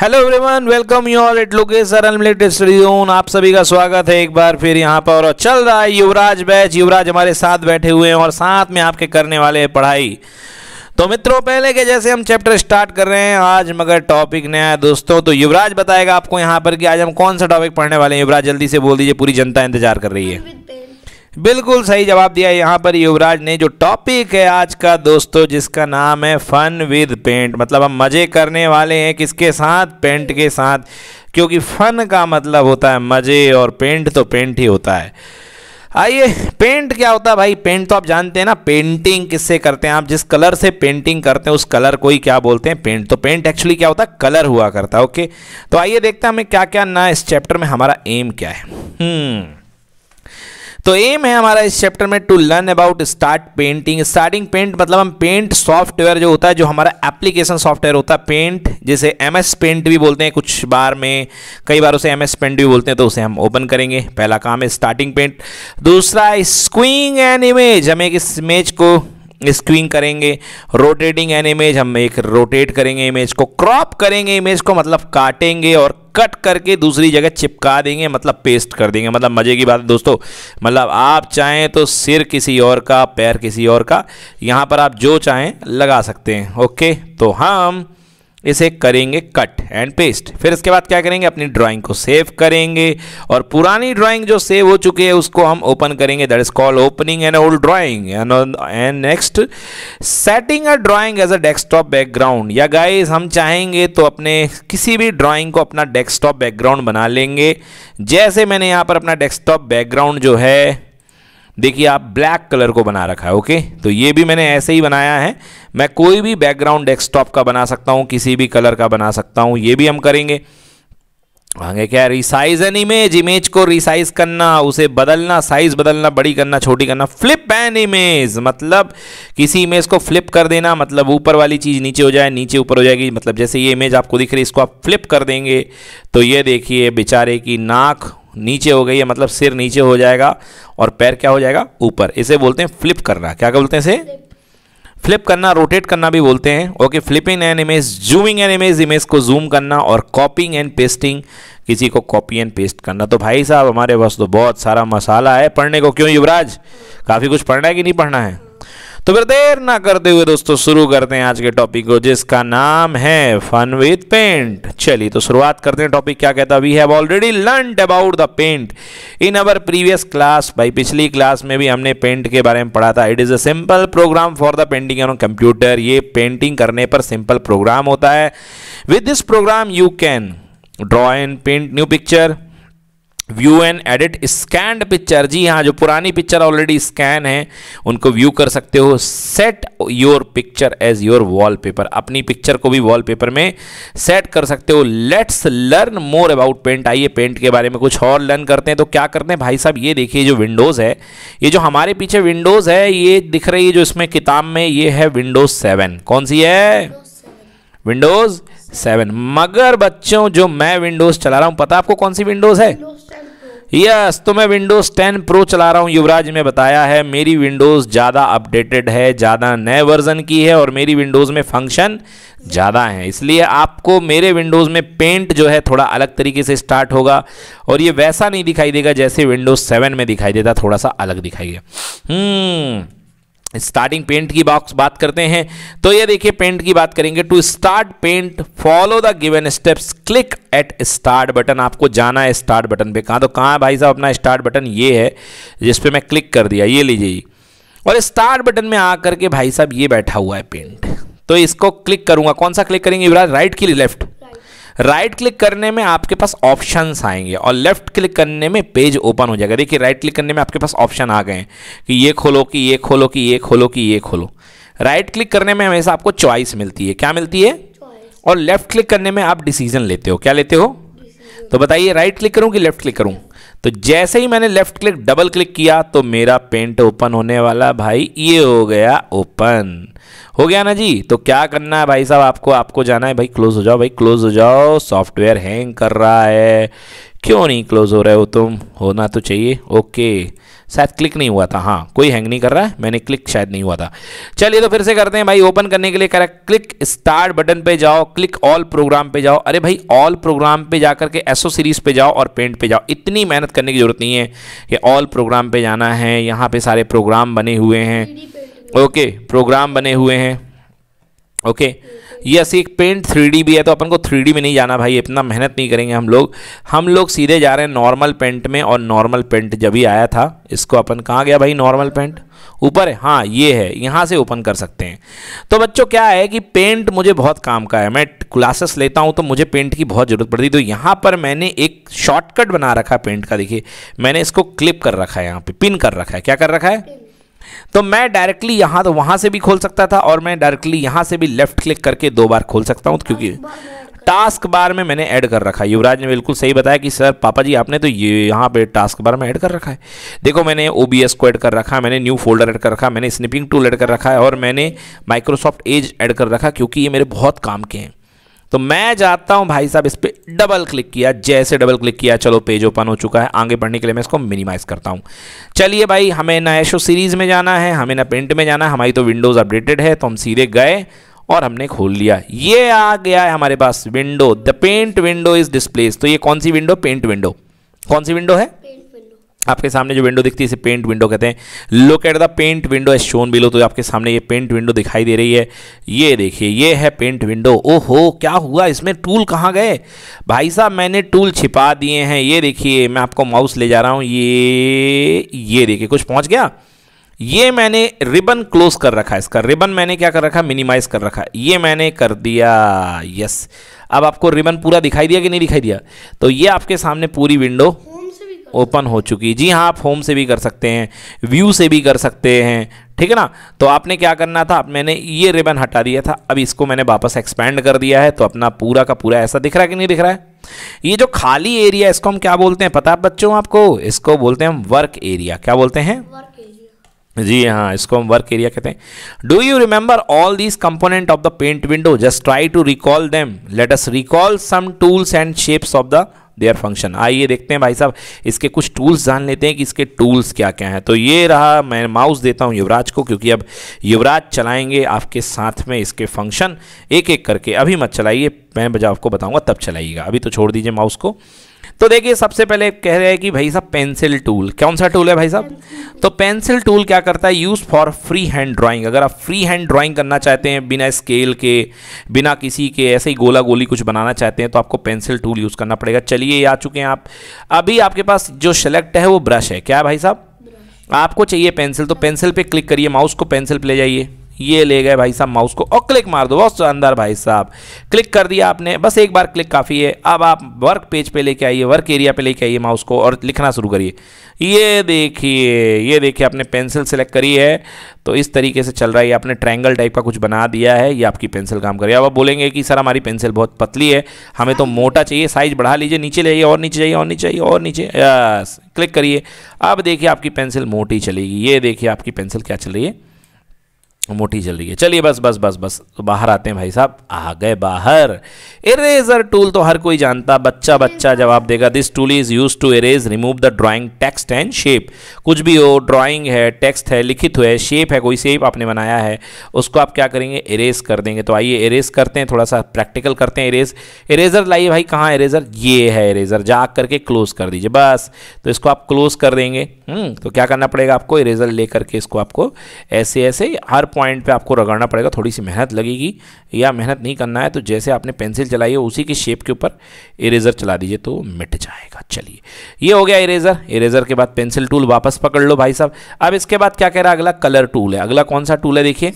Hello everyone welcome you all it लोकेसर unlimited study zone आप सभी का स्वागत है एक बार फिर यहाँ पर और चल रहा है युवराज बैच युवराज हमारे साथ बैठे हुए हैं और साथ में आपके करने वाले हैं पढ़ाई तो मित्रों पहले के जैसे हम चैप्टर स्टार्ट कर रहे हैं आज मगर टॉपिक नया है दोस्तों तो युवराज बताएगा आपको यहाँ पर कि आज हम कौन सा टॉपिक पढ़ने वाले हैं युवराज जल्दी से बोल दीजिए पूरी जनता इंतजार कर रही है बिल्कुल सही जवाब दिया यहाँ पर युवराज ने जो टॉपिक है आज का दोस्तों जिसका नाम है फन विद पेंट मतलब हम मज़े करने वाले हैं किसके साथ पेंट के साथ क्योंकि फन का मतलब होता है मज़े और पेंट तो पेंट ही होता है आइए पेंट क्या होता है भाई पेंट तो आप जानते हैं ना पेंटिंग किससे करते हैं आप जिस कलर से पेंटिंग करते हैं उस कलर को ही क्या बोलते हैं पेंट तो पेंट एक्चुअली क्या होता है कलर हुआ करता है ओके तो आइए देखते हैं हमें क्या क्या ना इस चैप्टर में हमारा एम क्या है हम्म तो एम है हमारा इस चैप्टर में to learn about start painting starting paint मतलब हम पेंट सॉफ्टवेयर जो होता है जो हमारा एप्लीकेशन सॉफ्टवेयर होता है पेंट जैसे एम एस पेंट भी बोलते हैं कुछ बार में कई बार उसे एम एस पेंट भी बोलते हैं तो उसे हम ओपन करेंगे पहला काम है स्टार्टिंग पेंट दूसरा स्क्विंग एन इमेज हम एक इस इमेज को स्क्रीन करेंगे रोटेटिंग एन इमेज हम एक रोटेट करेंगे इमेज को क्रॉप करेंगे इमेज को मतलब काटेंगे और कट करके दूसरी जगह चिपका देंगे मतलब पेस्ट कर देंगे मतलब मज़े की बात है दोस्तों मतलब आप चाहें तो सिर किसी और का पैर किसी और का यहाँ पर आप जो चाहें लगा सकते हैं ओके तो हम इसे करेंगे कट एंड पेस्ट फिर इसके बाद क्या करेंगे अपनी ड्राइंग को सेव करेंगे और पुरानी ड्राइंग जो सेव हो चुकी है उसको हम ओपन करेंगे that is called opening an old drawing and next setting a drawing as a desktop background या गाइस हम चाहेंगे तो अपने किसी भी ड्राइंग को अपना डेस्कटॉप बैकग्राउंड बना लेंगे जैसे मैंने यहाँ पर अपना डेस्कटॉप बैकग्राउंड जो है देखिए आप ब्लैक कलर को बना रखा है ओके तो ये भी मैंने ऐसे ही बनाया है मैं कोई भी बैकग्राउंड डेस्कटॉप का बना सकता हूँ किसी भी कलर का बना सकता हूँ ये भी हम करेंगे आगे क्या रिसाइज एन इमेज इमेज को रिसाइज करना उसे बदलना साइज बदलना बड़ी करना छोटी करना फ्लिप एन इमेज मतलब किसी इमेज को फ्लिप कर देना मतलब ऊपर वाली चीज़ नीचे हो जाए नीचे ऊपर हो जाएगी मतलब जैसे ये इमेज आपको दिख रही है इसको आप फ्लिप कर देंगे तो ये देखिए बेचारे की नाक नीचे हो गई है मतलब सिर नीचे हो जाएगा और पैर क्या हो जाएगा ऊपर इसे बोलते हैं फ्लिप करना क्या बोलते हैं इसे फ्लिप करना रोटेट करना भी बोलते हैं okay flipping an image zooming an image image को जूम करना और कॉपिंग एंड पेस्टिंग किसी को कॉपी एंड पेस्ट करना तो भाई साहब हमारे पास तो बहुत सारा मसाला है पढ़ने को क्यों युवराज काफ़ी कुछ पढ़ना है कि नहीं पढ़ना है तो फिर देर ना करते हुए दोस्तों शुरू करते हैं आज के टॉपिक को जिसका नाम है फन विद पेंट चलिए तो शुरुआत करते हैं टॉपिक क्या कहता we have already learn about the paint in our previous class भाई पिछली क्लास में भी हमने पेंट के बारे में पढ़ा था it is a simple program for the painting on computer ये पेंटिंग करने पर सिंपल प्रोग्राम होता है with this program you can draw and paint new picture view and edit scanned picture जी हाँ जो पुरानी पिक्चर ऑलरेडी स्कैन है उनको व्यू कर सकते हो set your picture as your wallpaper अपनी पिक्चर को भी वॉलपेपर में सेट कर सकते हो let's learn more about paint आइए पेंट के बारे में कुछ और लर्न करते हैं तो क्या करते हैं भाई साहब ये देखिए जो विंडोज़ है ये जो हमारे पीछे विंडोज़ है ये दिख रही है जो इसमें किताब में ये है विंडोज़ सेवन कौन सी है विंडोज़ सेवन मगर बच्चों जो मैं विंडोज़ चला रहा हूँ पता आपको कौन सी विंडोज़ है यस तो मैं विंडोज़ 10 प्रो चला रहा हूँ युवराज ने बताया है मेरी विंडोज़ ज़्यादा अपडेटेड है ज़्यादा नए वर्जन की है और मेरी विंडोज़ में फंक्शन ज़्यादा हैं इसलिए आपको मेरे विंडोज़ में पेंट जो है थोड़ा अलग तरीके से स्टार्ट होगा और ये वैसा नहीं दिखाई देगा जैसे विंडोज़ सेवन में दिखाई देता थोड़ा सा अलग दिखाई देगा स्टार्टिंग पेंट की बॉक्स बात करते हैं तो ये देखिए पेंट की बात करेंगे to start paint follow the given steps click at start button आपको जाना है स्टार्ट बटन पे कहाँ तो कहाँ है भाई साहब अपना स्टार्ट बटन ये है जिस पे मैं क्लिक कर दिया ये लीजिए और स्टार्ट बटन में आकर के भाई साहब ये बैठा हुआ है पेंट तो इसको क्लिक करूंगा कौन सा क्लिक करेंगे युवराज राइट की लेफ्ट राइट क्लिक करने में आपके पास ऑप्शन आएंगे और लेफ्ट क्लिक करने में पेज ओपन हो जाएगा देखिए राइट क्लिक करने में आपके पास ऑप्शन आ गए हैं कि ये खोलो कि ये खोलो कि ये खोलो कि ये खोलो राइट क्लिक करने में हमेशा आपको चॉइस मिलती है क्या मिलती है और लेफ्ट क्लिक करने में आप डिसीजन लेते हो क्या लेते हो तो बताइए राइट क्लिक करूँ कि लेफ्ट क्लिक करूँ तो जैसे ही मैंने लेफ्ट क्लिक डबल क्लिक किया तो मेरा पेंट ओपन होने वाला भाई ये हो गया ओपन हो गया ना जी तो क्या करना है भाई साहब आपको आपको जाना है भाई क्लोज हो जाओ भाई क्लोज हो जाओ सॉफ्टवेयर हैंग कर रहा है क्यों नहीं क्लोज हो रहे हो तुम होना तो चाहिए ओके शायद क्लिक नहीं हुआ था हाँ कोई हैंग नहीं कर रहा है मैंने क्लिक शायद नहीं हुआ था चलिए तो फिर से करते हैं भाई ओपन करने के लिए कह क्लिक स्टार्ट बटन पे जाओ क्लिक ऑल प्रोग्राम पे जाओ अरे भाई ऑल प्रोग्राम पे जा करके एसओ सीरीज पे जाओ और पेंट पे जाओ इतनी मेहनत करने की जरूरत नहीं है कि ऑल प्रोग्राम पे जाना है यहाँ पे सारे प्रोग्राम बने हुए हैं ओके प्रोग्राम बने हुए हैं ओके okay. ये ऐसी एक पेंट थ्री भी है तो अपन को थ्री में नहीं जाना भाई इतना मेहनत नहीं करेंगे हम लोग हम लोग सीधे जा रहे हैं नॉर्मल पेंट में और नॉर्मल पेंट जब ही आया था इसको अपन कहाँ गया भाई नॉर्मल पेंट ऊपर है हाँ ये है यहाँ से ओपन कर सकते हैं तो बच्चों क्या है कि पेंट मुझे बहुत काम का है मैं क्लासेस लेता हूँ तो मुझे पेंट की बहुत ज़रूरत पड़ती है तो यहाँ पर मैंने एक शॉर्टकट बना रखा है पेंट का देखिए मैंने इसको क्लिप कर रखा है यहाँ पे पिन कर रखा है क्या कर रखा है तो मैं डायरेक्टली यहाँ तो वहाँ से भी खोल सकता था और मैं डायरेक्टली यहाँ से भी लेफ्ट क्लिक करके दो बार खोल सकता हूँ क्योंकि टास्क बार में मैंने ऐड कर रखा है युवराज ने बिल्कुल सही बताया कि सर पापा जी आपने तो ये यहाँ पे टास्क बार में ऐड कर रखा है देखो मैंने ओ को ऐड कर रखा है मैंने न्यू फोल्डर ऐड कर रखा है मैंने स्निपिंग टूल ऐड कर रखा है और मैंने माइक्रोसॉफ्ट एज ऐड कर रखा क्योंकि ये मेरे बहुत काम के हैं तो मैं जाता हूं भाई साहब इस पर डबल क्लिक किया जैसे डबल क्लिक किया चलो पेज ओपन हो चुका है आगे बढ़ने के लिए मैं इसको मिनिमाइज करता हूं चलिए भाई हमें ना एशो सीरीज़ में जाना है हमें ना प्रिंट में जाना है हमारी तो विंडोज़ अपडेटेड है तो हम सीधे गए और हमने खोल लिया ये आ गया है हमारे पास window the paint window is displayed तो ये कौन सी विंडो पेंट विंडो कौन सी विंडो है आपके सामने जो विंडो दिखती है इसे पेंट विंडो कहते हैं look at the paint window as shown below तो आपके सामने ये पेंट विंडो दिखाई दे रही है ये देखिए ये है पेंट विंडो ओहो क्या हुआ इसमें टूल कहाँ गए भाई साहब मैंने टूल छिपा दिए हैं ये देखिए मैं आपको माउस ले जा रहा हूँ ये ये देखिए कुछ पहुँच गया ये मैंने रिबन क्लोज कर रखा है इसका रिबन मैंने क्या कर रखा मिनिमाइज कर रखा ये मैंने कर दिया यस अब आपको रिबन पूरा दिखाई दिया कि नहीं दिखाई दिया तो ये आपके सामने पूरी विंडो ओपन हो चुकी जी हाँ आप होम से भी कर सकते हैं व्यू से भी कर सकते हैं ठीक है ना तो आपने क्या करना था मैंने ये रिबन हटा दिया था अब इसको मैंने वापस एक्सपेंड कर दिया है तो अपना पूरा का पूरा ऐसा दिख रहा है कि नहीं दिख रहा है ये जो खाली एरिया इसको हम क्या बोलते हैं पता है बच्चों आपको इसको बोलते हैं हम वर्क एरिया क्या बोलते हैं जी हाँ इसको हम वर्क एरिया कहते हैं do you remember all these component of the paint window just try to recall them let us recall some tools and shapes of the their function आइए देखते हैं भाई साहब इसके कुछ टूल्स जान लेते हैं कि इसके टूल्स क्या क्या हैं तो ये रहा मैं माउस देता हूँ युवराज को क्योंकि अब युवराज चलाएंगे आपके साथ में इसके फंक्शन एक एक करके अभी मत चलाइए मैं बजा आपको बताऊँगा तब चलाइएगा अभी तो छोड़ दीजिए माउस को तो देखिए सबसे पहले कह रहे हैं कि भाई साहब पेंसिल टूल कौन सा टूल है भाई साहब तो पेंसिल टूल क्या करता है use for free hand drawing अगर आप फ्री हैंड ड्राइंग करना चाहते हैं बिना स्केल के बिना किसी के ऐसे ही गोला गोली कुछ बनाना चाहते हैं तो आपको पेंसिल टूल यूज़ करना पड़ेगा चलिए आ चुके हैं आप अभी आपके पास जो सेलेक्ट है वो ब्रश है क्या भाई साहब आपको चाहिए पेंसिल तो पेंसिल पर क्लिक करिए माउस को पेंसिल पर ले जाइए ये ले गए भाई साहब माउस को और क्लिक मार दो बहुत शानदार भाई साहब क्लिक कर दिया आपने बस एक बार क्लिक काफ़ी है अब आप वर्क पेज पे लेके आइए वर्क एरिया पे लेके आइए माउस को और लिखना शुरू करिए ये देखिए ये देखिए आपने पेंसिल सेलेक्ट करी है तो इस तरीके से चल रहा है आपने ट्रायंगल टाइप का कुछ बना दिया है ये आपकी पेंसिल काम करिए अब आप बोलेंगे कि सर हमारी पेंसिल बहुत पतली है हमें तो मोटा चाहिए साइज बढ़ा लीजिए नीचे ले और नीचे जाइए और नीचे जाइए और नीचे क्लिक करिए अब देखिए आपकी पेंसिल मोटी चलेगी ये देखिए आपकी पेंसिल क्या चल रही है मोटी चल रही है चलिए बस बस बस बस तो बाहर आते हैं भाई साहब आ गए बाहर इरेजर टूल तो हर कोई जानता बच्चा बच्चा जवाब देगा this tool is use to erase remove the drawing text and shape कुछ भी हो ड्राइंग है टेक्स्ट है लिखित हुए शेप है कोई शेप आपने बनाया है उसको आप क्या करेंगे इरेज कर देंगे तो आइए इरेज करते हैं थोड़ा सा प्रैक्टिकल करते हैं इरेज इरेजर लाइए भाई कहाँ इरेजर ये है इरेजर जा करके क्लोज कर दीजिए बस तो इसको आप क्लोज कर देंगे हम्म, तो क्या करना पड़ेगा आपको इरेजर ले करके इसको आपको ऐसे ऐसे हर पॉइंट पे आपको रगड़ना पड़ेगा थोड़ी सी मेहनत लगेगी या मेहनत नहीं करना है तो जैसे आपने पेंसिल चलाई है उसी की शेप के ऊपर इरेज़र चला दीजिए तो मिट जाएगा चलिए ये हो गया इरेज़र इरेज़र के बाद पेंसिल टूल वापस पकड़ लो भाई साहब अब इसके बाद क्या कह रहा है अगला कलर टूल है अगला कौन सा टूल है देखिए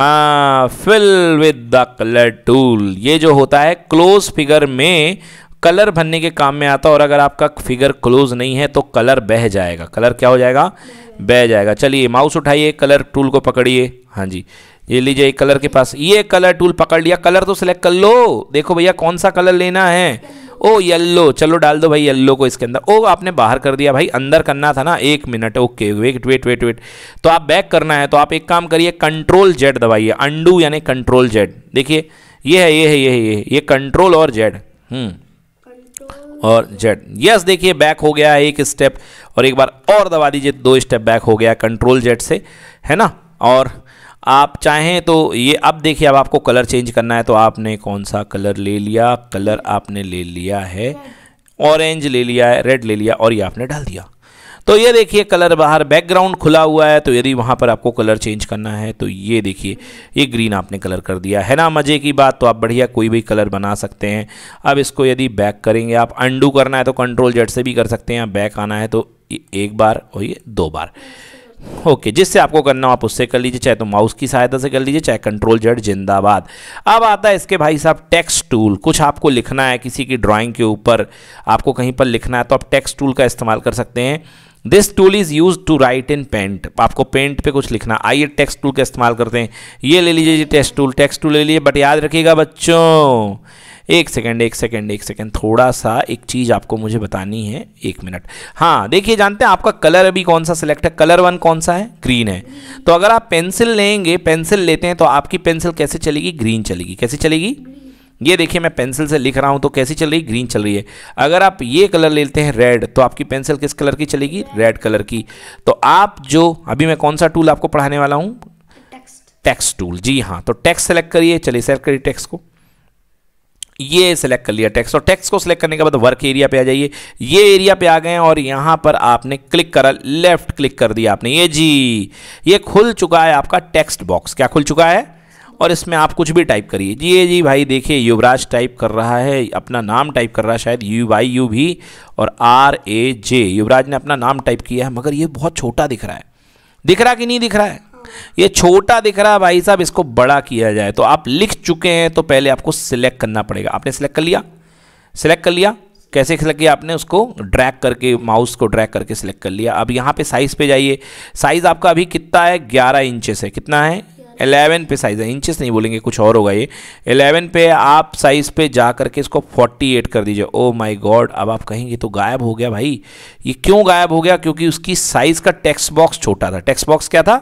हाँ fill with the colour tool ये जो होता है क्लोज फिगर में कलर भरने के काम में आता और अगर आपका फिगर क्लोज नहीं है तो कलर बह जाएगा कलर क्या हो जाएगा बह जाएगा चलिए माउस उठाइए कलर टूल को पकड़िए हाँ जी ये लीजिए कलर के पास ये कलर टूल पकड़ लिया कलर तो सिलेक्ट कर लो देखो भैया कौन सा कलर लेना है ओ येल्लो चलो डाल दो भाई येल्लो को इसके अंदर ओ आपने बाहर कर दिया भाई अंदर करना था ना एक minute okay wait wait wait wait तो आप बैक करना है तो आप एक काम करिए कंट्रोल जेड दबाइए अंडू यानी कंट्रोल जेड देखिए ये है ये है ये है ये ये कंट्रोल और जेड हम्म और जेड यस देखिए बैक हो गया एक स्टेप और एक बार और दबा दीजिए दो स्टेप बैक हो गया कंट्रोल जेड से है ना और आप चाहें तो ये अब देखिए अब आपको कलर चेंज करना है तो आपने कौन सा कलर ले लिया कलर आपने ले लिया है ऑरेंज ले लिया है रेड ले लिया और ये आपने डाल दिया तो ये देखिए कलर बाहर बैकग्राउंड खुला हुआ है तो यदि वहाँ पर आपको कलर चेंज करना है तो ये देखिए ये ग्रीन आपने कलर कर दिया है ना मज़े की बात तो आप बढ़िया कोई भी कलर बना सकते हैं अब इसको यदि बैक करेंगे आप अंडू करना है तो कंट्रोल जेड से भी कर सकते हैं बैक आना है तो एक बार और ये दो बार ओके okay, जिससे आपको करना हो आप उससे कर लीजिए चाहे तो माउस की सहायता से कर लीजिए चाहे कंट्रोल जेड जिंदाबाद अब आता है इसके भाई साहब टेक्स्ट टूल कुछ आपको लिखना है किसी की ड्राइंग के ऊपर आपको कहीं पर लिखना है तो आप टेक्स्ट टूल का इस्तेमाल कर सकते हैं this tool is use to write in paint आपको पेंट पे कुछ लिखना आइए टेक्स्ट टूल का इस्तेमाल करते हैं ये ले लीजिए जी टेक्स्ट टूल टेक्स्ट टूल ले लीजिए बट याद रखिएगा बच्चों एक सेकंड एक सेकंड एक सेकंड थोड़ा सा एक चीज़ आपको मुझे बतानी है एक मिनट हाँ देखिए जानते हैं आपका कलर अभी कौन सा सिलेक्ट है कलर वन कौन सा है ग्रीन है तो अगर आप पेंसिल लेंगे पेंसिल लेते हैं तो आपकी पेंसिल कैसे चलेगी ग्रीन चलेगी कैसे चलेगी ये देखिए मैं पेंसिल से लिख रहा हूँ तो कैसी चल रही ग्रीन चल रही है अगर आप ये कलर लेते हैं रेड तो आपकी पेंसिल किस कलर की चलेगी रेड कलर की तो आप जो अभी मैं कौन सा टूल आपको पढ़ाने वाला हूँ टेक्स टूल जी हाँ तो टेक्स सेलेक्ट करिए चलिए सेलेक्ट करिए टेक्स को ये सेलेक्ट कर लिया टेक्स्ट और टेक्स्ट को सेलेक्ट करने के बाद वर्क एरिया पे आ जाइए ये एरिया पे आ गए और यहाँ पर आपने क्लिक करा लेफ्ट क्लिक कर दिया आपने ये जी ये खुल चुका है आपका टेक्स्ट बॉक्स क्या खुल चुका है और इसमें आप कुछ भी टाइप करिए जी ये जी भाई देखिए युवराज टाइप कर रहा है अपना नाम टाइप कर रहा है शायद यू वाई यू भी और आर ए जे युवराज ने अपना नाम टाइप किया है मगर ये बहुत छोटा दिख रहा है दिख रहा कि नहीं दिख रहा है ये छोटा दिख रहा है भाई साहब इसको बड़ा किया जाए तो आप लिख चुके हैं तो पहले आपको सिलेक्ट करना पड़ेगा आपने सिलेक्ट कर लिया सिलेक्ट कर लिया कैसे सिलेक्ट किया आपने उसको ड्रैग करके माउस को ड्रैग करके सिलेक्ट कर लिया अब यहाँ पे साइज़ पे जाइए साइज़ आपका अभी कितना है ग्यारह इंचेस है कितना है एलेवन पे साइज़ है इंचेस नहीं बोलेंगे कुछ और होगा ये एलेवन पे आप साइज़ पे जा करके इसको फोर्टी एट कर दीजिए ओ माई गॉड अब आप कहेंगे तो गायब हो गया भाई ये क्यों गायब हो गया क्योंकि उसकी साइज़ का टेक्स्ट बॉक्स छोटा था टेक्स्ट बॉक्स क्या था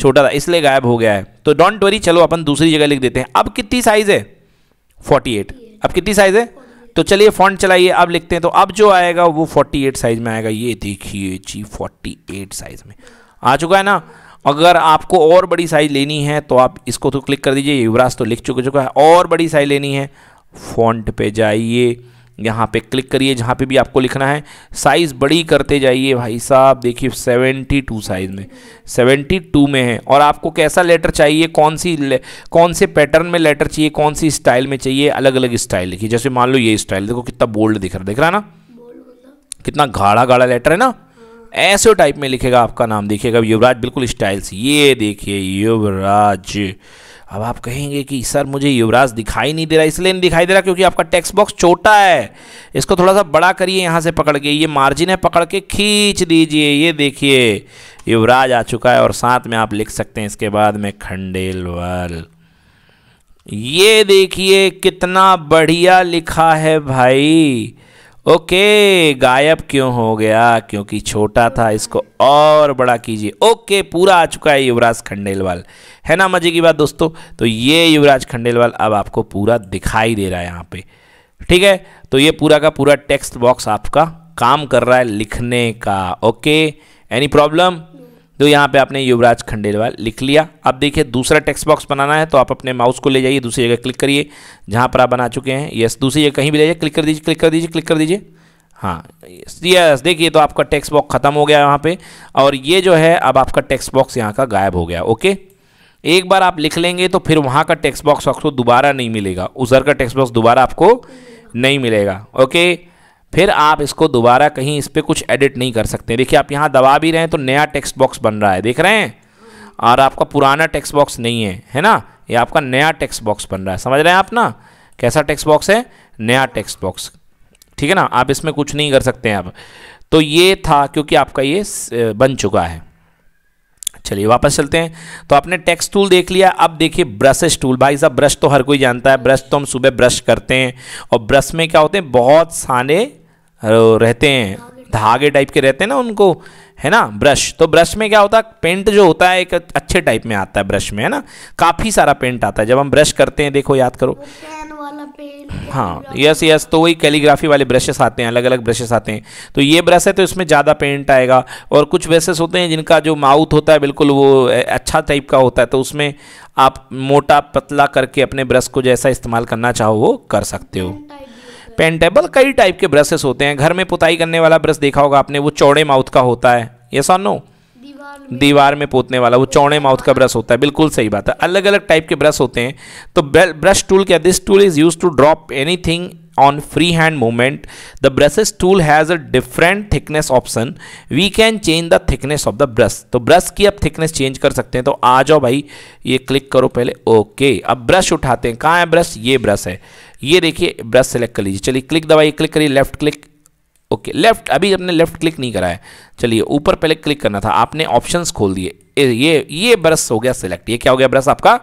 छोटा था इसलिए गायब हो गया है तो डोंट वरी चलो अपन दूसरी जगह लिख देते हैं अब कितनी साइज़ है फोर्टी एट अब कितनी साइज़ है तो चलिए फॉन्ट चलाइए अब लिखते हैं तो अब जो आएगा वो 48 साइज़ में आएगा ये देखिए जी 48 साइज़ में आ चुका है ना अगर आपको और बड़ी साइज लेनी है तो आप इसको तो क्लिक कर दीजिए युवराज तो लिख चुका चुका है और बड़ी साइज लेनी है फॉन्ट पे जाइए यहाँ पे क्लिक करिए जहाँ पे भी आपको लिखना है साइज़ बड़ी करते जाइए भाई साहब देखिए सेवेंटी टू साइज़ में सेवेंटी टू में है और आपको कैसा लेटर चाहिए कौन सी कौन से पैटर्न में लेटर चाहिए कौन सी स्टाइल में चाहिए अलग अलग स्टाइल लिखिए जैसे मान लो ये स्टाइल देखो कितना बोल्ड दिख रहा देख रहा है ना कितना गाढ़ा गाढ़ा लेटर है ना ऐसे टाइप में लिखेगा आपका नाम देखिएगा युवराज बिल्कुल स्टाइल से ये देखिए युवराज अब आप कहेंगे कि सर मुझे युवराज दिखाई नहीं दे रहा इसलिए नहीं दिखाई दे रहा क्योंकि आपका टेक्स्ट बॉक्स छोटा है इसको थोड़ा सा बड़ा करिए यहाँ से पकड़ के ये मार्जिन है पकड़ के खींच दीजिए ये देखिए युवराज आ चुका है और साथ में आप लिख सकते हैं इसके बाद में खंडेलवाल ये देखिए कितना बढ़िया लिखा है भाई ओके गायब क्यों हो गया क्योंकि छोटा था इसको और बड़ा कीजिए ओके पूरा आ चुका है युवराज खंडेलवाल है ना मजे की बात दोस्तों तो ये युवराज खंडेलवाल अब आपको पूरा दिखाई दे रहा है यहाँ पे ठीक है तो ये पूरा का पूरा टेक्स्ट बॉक्स आपका काम कर रहा है लिखने का ओके एनी प्रॉब्लम तो यहाँ पे आपने युवराज खंडेलवाल लिख लिया अब देखिए दूसरा टेक्स्ट बॉक्स बनाना है तो आप अपने माउस को ले जाइए दूसरी जगह क्लिक करिए जहाँ पर आप बना चुके हैं यस दूसरी जगह कहीं भी ले जाइए क्लिक कर दीजिए क्लिक कर दीजिए क्लिक कर दीजिए हाँ यस देखिए तो आपका टेक्स्ट बॉक्स खत्म हो गया वहाँ पर और ये जो है अब आपका टेक्स्ट बॉक्स यहाँ का गायब हो गया ओके एक बार आप लिख लेंगे तो फिर वहाँ का टेक्स्ट बॉक्स आपको दोबारा नहीं मिलेगा उधर का टेक्स्ट बॉक्स दोबारा आपको नहीं मिलेगा ओके फिर आप इसको दोबारा कहीं इस पर कुछ एडिट नहीं कर सकते देखिए आप यहाँ दबा भी रहे हैं तो नया टेक्स्ट बॉक्स बन रहा है देख रहे हैं और आपका पुराना टेक्स्ट बॉक्स नहीं है है ना ये आपका नया टेक्स्ट बॉक्स बन रहा है समझ रहे हैं आप ना कैसा टेक्स्ट बॉक्स है नया टेक्स्ट बॉक्स ठीक है ना आप इसमें कुछ नहीं कर सकते हैं आप तो ये था क्योंकि आपका ये बन चुका है चलिए वापस चलते हैं तो आपने टेक्स टूल देख लिया अब देखिए ब्रशेस टूल भाई साहब ब्रश तो हर कोई जानता है ब्रश तो हम सुबह ब्रश करते हैं और ब्रश में क्या होते हैं बहुत सारे रहते हैं धागे टाइप के रहते हैं ना उनको है ना ब्रश तो ब्रश में क्या होता है पेंट जो होता है एक अच्छे टाइप में आता है ब्रश में है ना काफ़ी सारा पेंट आता है जब हम ब्रश करते हैं देखो याद करो हाँ यस यस तो वही कैलीग्राफी वाले ब्रशेस आते हैं अलग अलग ब्रशेस आते हैं तो ये ब्रश है तो इसमें ज़्यादा पेंट आएगा और कुछ ब्रशेस होते हैं जिनका जो माउथ होता है बिल्कुल वो अच्छा टाइप का होता है तो उसमें आप मोटा पतला करके अपने ब्रश को जैसा इस्तेमाल करना चाहो वो कर सकते हो पेंटेबल कई टाइप के ब्रशेस होते हैं घर में पुताई करने वाला ब्रश देखा होगा आपने वो चौड़े माउथ का होता है ये और नो दीवार में पोतने वाला वो चौड़े माउथ का ब्रश होता है बिल्कुल सही बात है अलग अलग टाइप के ब्रश होते हैं तो ब्रश टूल क्या this tool is use to drop any on free hand movement the brushes tool has a different thickness option we can change the thickness of the brush तो brush की आप thickness change कर सकते हैं तो आ जाओ भाई ये क्लिक करो पहले ओके okay. अब ब्रश उठाते हैं कहाँ है ब्रश ये ब्रश है ये देखिए ब्रश सेलेक्ट कर लीजिए चलिए क्लिक दबाइए क्लिक करिए लेफ्ट क्लिक ओके लेफ्ट अभी हमने लेफ्ट क्लिक नहीं करा है चलिए ऊपर पहले क्लिक करना था आपने ऑप्शंस खोल दिए ये ये ब्रश हो गया सिलेक्ट ये क्या हो गया ब्रश आपका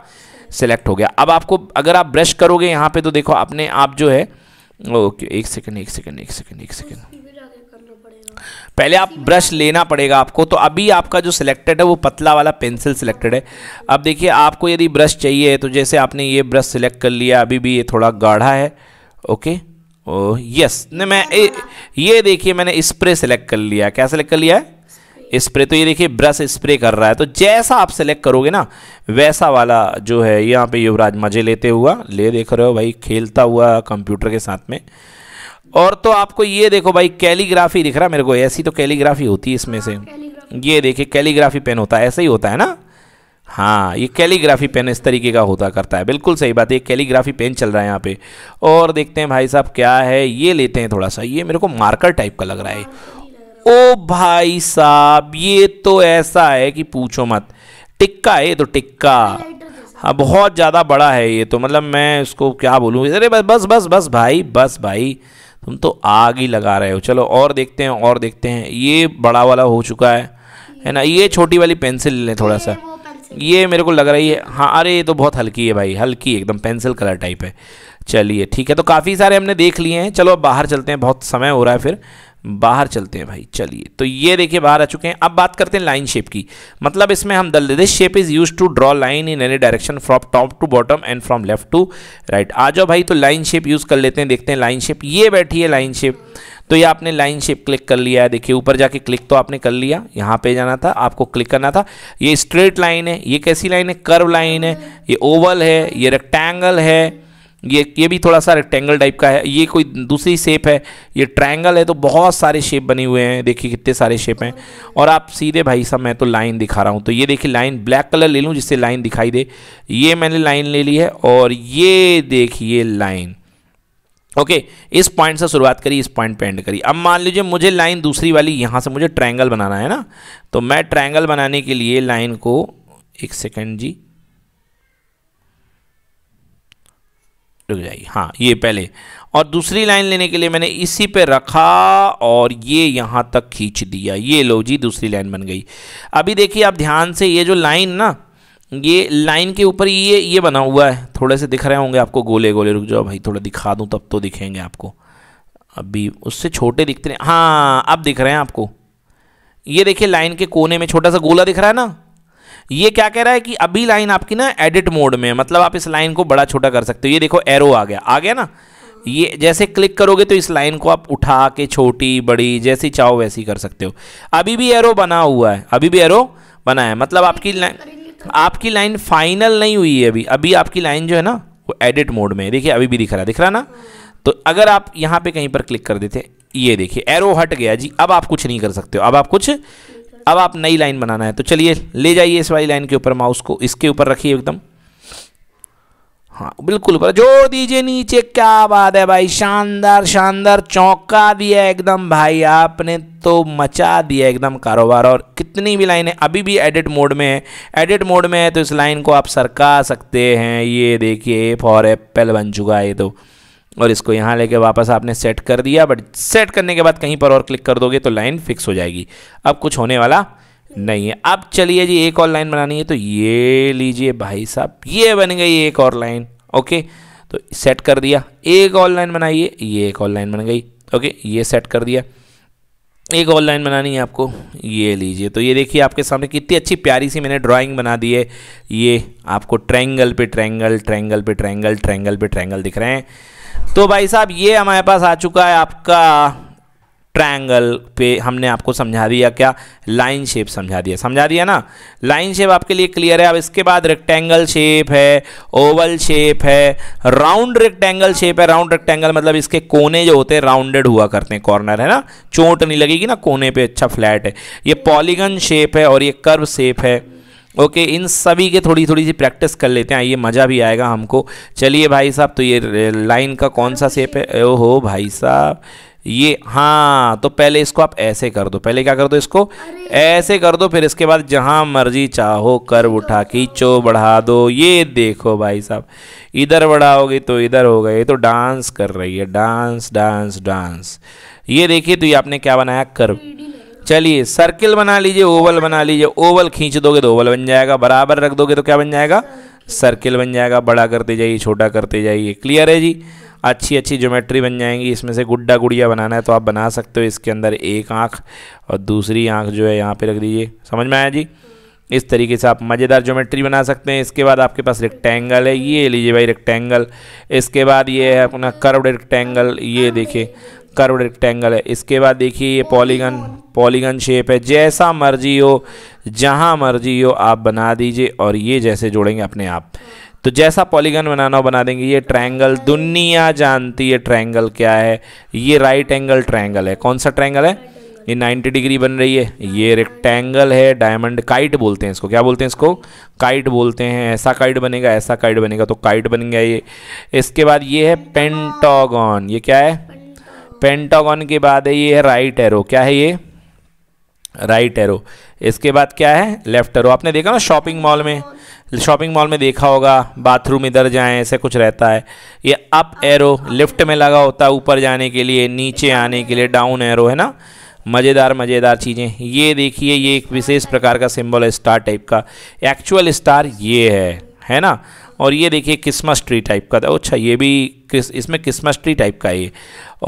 सिलेक्ट हो गया अब आपको अगर आप ब्रश करोगे यहाँ पे तो देखो आपने आप जो है ओके एक सेकंड एक सेकंड एक सेकंड एक सेकंड पहले आप ब्रश लेना पड़ेगा आपको तो अभी आपका जो सिलेक्टेड है वो पतला वाला पेंसिल सिलेक्टेड है अब देखिए आपको यदि ब्रश चाहिए तो जैसे आपने ये ब्रश सिलेक्ट कर लिया अभी भी ये थोड़ा गाढ़ा है ओके ओ यस ने मैं ए, ये देखिए मैंने स्प्रे सेलेक्ट कर लिया क्या सेलेक्ट कर लिया है स्प्रे तो ये देखिए ब्रश स्प्रे कर रहा है तो जैसा आप सेलेक्ट करोगे ना वैसा वाला जो है यहाँ पे युवराज मज़े लेते हुआ ले देख रहे हो भाई खेलता हुआ कंप्यूटर के साथ में और तो आपको ये देखो भाई कैलीग्राफी दिख रहा मेरे को ऐसी तो कैलीग्राफी होती है इसमें से हाँ, ये देखिए कैलीग्राफी पेन होता है ऐसा ही होता है ना हाँ ये कैलीग्राफी पेन इस तरीके का होता करता है बिल्कुल सही बात है ये कैलीग्राफी पेन चल रहा है यहाँ पे और देखते हैं भाई साहब क्या है ये लेते हैं थोड़ा सा ये मेरे को मार्कर टाइप का लग रहा है ओ भाई साहब ये तो ऐसा है कि पूछो मत टिक्का है ये तो टिक्का हाँ बहुत ज़्यादा बड़ा है ये तो मतलब मैं इसको क्या बोलूँ अरे बस बस बस बस भाई बस भाई तुम तो आग ही लगा रहे हो चलो और देखते हैं और देखते हैं ये बड़ा वाला हो चुका है है ना ये छोटी वाली पेंसिल ले लें थोड़ा सा ये मेरे को लग रही है हाँ अरे ये तो बहुत हल्की है भाई हल्की एकदम पेंसिल कलर टाइप है चलिए ठीक है तो काफ़ी सारे हमने देख लिए हैं चलो अब बाहर चलते हैं बहुत समय हो रहा है फिर बाहर चलते हैं भाई चलिए तो ये देखिए बाहर आ चुके हैं अब बात करते हैं लाइन शेप की मतलब इसमें हम दल this shape is use to draw line in any direction from top to bottom and from left to right आ जाओ भाई तो लाइन शेप यूज़ कर लेते हैं देखते हैं लाइन शेप ये बैठी है लाइन शेप तो ये आपने लाइन शेप क्लिक कर लिया है देखिए ऊपर जाके क्लिक तो आपने कर लिया यहाँ पे जाना था आपको क्लिक करना था ये स्ट्रेट लाइन है ये कैसी लाइन है कर्व लाइन है ये ओवल है ये रेक्टेंगल है ये ये भी थोड़ा सा रेक्टेंगल टाइप का है ये कोई दूसरी शेप है ये ट्रायंगल है तो बहुत सारे शेप बने हुए हैं देखिए कितने सारे शेप हैं और आप सीधे भाई साहब मैं तो लाइन दिखा रहा हूँ तो ये देखिए लाइन ब्लैक कलर ले लूँ जिससे लाइन दिखाई दे ये मैंने लाइन ले ली है और ये देखिए लाइन ओके okay, इस पॉइंट से शुरुआत करी इस पॉइंट पे एंड करी अब मान लीजिए मुझे लाइन दूसरी वाली यहाँ से मुझे ट्रायंगल बनाना है ना तो मैं ट्रायंगल बनाने के लिए लाइन को एक सेकंड जी रुक जाइए हाँ ये पहले और दूसरी लाइन लेने के लिए मैंने इसी पे रखा और ये यहाँ तक खींच दिया ये लो जी दूसरी लाइन बन गई अभी देखिए आप ध्यान से ये जो लाइन ना ये लाइन के ऊपर ये ये बना हुआ है थोड़े से दिख रहे होंगे आपको गोले गोले रुक जाओ भाई थोड़ा दिखा दूँ तब तो दिखेंगे आपको अभी उससे छोटे दिखते हैं हाँ अब दिख रहे हैं आपको ये देखिए लाइन के कोने में छोटा सा गोला दिख रहा है ना ये क्या कह रहा है कि अभी लाइन आपकी ना एडिट मोड में है मतलब आप इस लाइन को बड़ा छोटा कर सकते हो ये देखो एरो आ गया आ गया ना ये जैसे क्लिक करोगे तो इस लाइन को आप उठा के छोटी बड़ी जैसी चाहो वैसी कर सकते हो अभी भी एरो बना हुआ है अभी भी एरो बना है मतलब आपकी लाइन आपकी लाइन फाइनल नहीं हुई है अभी अभी आपकी लाइन जो है ना वो एडिट मोड में देखिए अभी भी दिख रहा है दिख रहा ना तो अगर आप यहाँ पे कहीं पर क्लिक कर देते ये देखिए एरो हट गया जी अब आप कुछ नहीं कर सकते हो अब आप कुछ अब आप नई लाइन बनाना है तो चलिए ले जाइए इस वाली लाइन के ऊपर माउस को इसके ऊपर रखिए एकदम हाँ बिल्कुल ऊपर जोड़ दीजिए नीचे क्या बात है भाई शानदार शानदार चौंका दिया एकदम भाई आपने तो मचा दिया एकदम कारोबार और कितनी भी लाइनें अभी भी एडिट मोड में है एडिट मोड में है तो इस लाइन को आप सरका सकते हैं ये देखिए फॉर एप्पल बन चुका है ये तो और इसको यहाँ लेके वापस आपने सेट कर दिया बट सेट करने के बाद कहीं पर और क्लिक कर दोगे तो लाइन फिक्स हो जाएगी अब कुछ होने वाला नहीं है अब चलिए जी एक और लाइन बनानी है तो ये लीजिए भाई साहब ये बन गई एक और लाइन ओके तो सेट कर दिया एक और लाइन बनाइए ये एक और लाइन बन गई ओके ये सेट कर दिया एक और लाइन बनानी है आपको ये लीजिए तो ये देखिए आपके सामने कितनी अच्छी प्यारी सी मैंने ड्राइंग बना दी है ये आपको ट्रैंगल पे ट्रैंगल ट्रैंगल पे ट्रैंगल ट्रैंगल पे ट्रैंगल दिख रहे हैं तो भाई साहब ये हमारे पास आ चुका है आपका ट्रायंगल पे हमने आपको समझा दिया क्या लाइन शेप समझा दिया समझा दिया ना लाइन शेप आपके लिए क्लियर है अब इसके बाद रेक्टेंगल शेप है ओवल शेप है राउंड रेक्टेंगल शेप है राउंड रेक्टेंगल मतलब इसके कोने जो होते हैं राउंडेड हुआ करते हैं कॉर्नर है ना चोट नहीं लगेगी ना कोने पे अच्छा फ्लैट है ये पॉलीगन शेप है और ये कर्व शेप है ओके इन सभी के थोड़ी थोड़ी सी प्रैक्टिस कर लेते हैं आइए मज़ा भी आएगा हमको चलिए भाई साहब तो ये लाइन का कौन सा शेप है ओहो भाई साहब ये हाँ तो पहले इसको आप ऐसे कर दो पहले क्या कर दो इसको ऐसे कर दो फिर इसके बाद जहाँ मर्जी चाहो कर उठा खींचो बढ़ा दो ये देखो भाई साहब इधर बढ़ाओगे तो इधर हो गए तो डांस कर रही है डांस डांस डांस ये देखिए तो ये आपने क्या बनाया कर्व चलिए सर्किल बना लीजिए ओवल बना लीजिए ओवल खींच दोगे तो ओवल बन जाएगा बराबर रख दोगे तो क्या बन जाएगा सर्किल बन जाएगा बड़ा करते जाइए छोटा करते जाइए क्लियर है जी अच्छी अच्छी ज्योमेट्री बन जाएंगी इसमें से गुड्डा गुड़िया बनाना है तो आप बना सकते हो इसके अंदर एक आँख और दूसरी आँख जो है यहाँ पर रख दीजिए समझ में आया जी इस तरीके से आप मज़ेदार ज्योमेट्री बना सकते हैं इसके बाद आपके पास रेक्टेंगल है ये लीजिए भाई रेक्टेंगल इसके बाद ये है अपना कर्व रेक्टेंगल ये देखिए कर्व रेक्टेंगल है इसके बाद देखिए ये पॉलीगन पॉलीगन शेप है जैसा मर्जी हो जहाँ मर्जी हो आप बना दीजिए और ये जैसे जोड़ेंगे अपने आप तो जैसा पॉलीगन बनाना हो बना देंगे ये ट्रायंगल दुनिया जानती है ट्रायंगल क्या है ये राइट एंगल ट्रायंगल है कौन सा ट्रायंगल है ये 90 डिग्री बन रही है ये रेक्टेंगल है डायमंड काइट बोलते हैं इसको क्या बोलते हैं इसको काइट बोलते हैं ऐसा काइट बनेगा ऐसा काइट बनेगा तो काइट बन गया ये इसके बाद ये है पेंटागॉन ये क्या है पेंटागॉन के बाद है ये है राइट एरो क्या है ये राइट एरो इसके बाद क्या है लेफ्ट एरो आपने देखा ना शॉपिंग मॉल में शॉपिंग मॉल में देखा होगा बाथरूम इधर जाएं ऐसे कुछ रहता है ये अप एरो लिफ्ट में लगा होता है ऊपर जाने के लिए नीचे आने के लिए डाउन एरो है ना मज़ेदार मज़ेदार चीज़ें ये देखिए ये एक विशेष प्रकार का सिंबल है स्टार टाइप का एक्चुअल स्टार ये है है ना और ये देखिए क्रिसमस ट्री टाइप का था अच्छा ये भी किस इसमें क्रिसमस ट्री टाइप का ये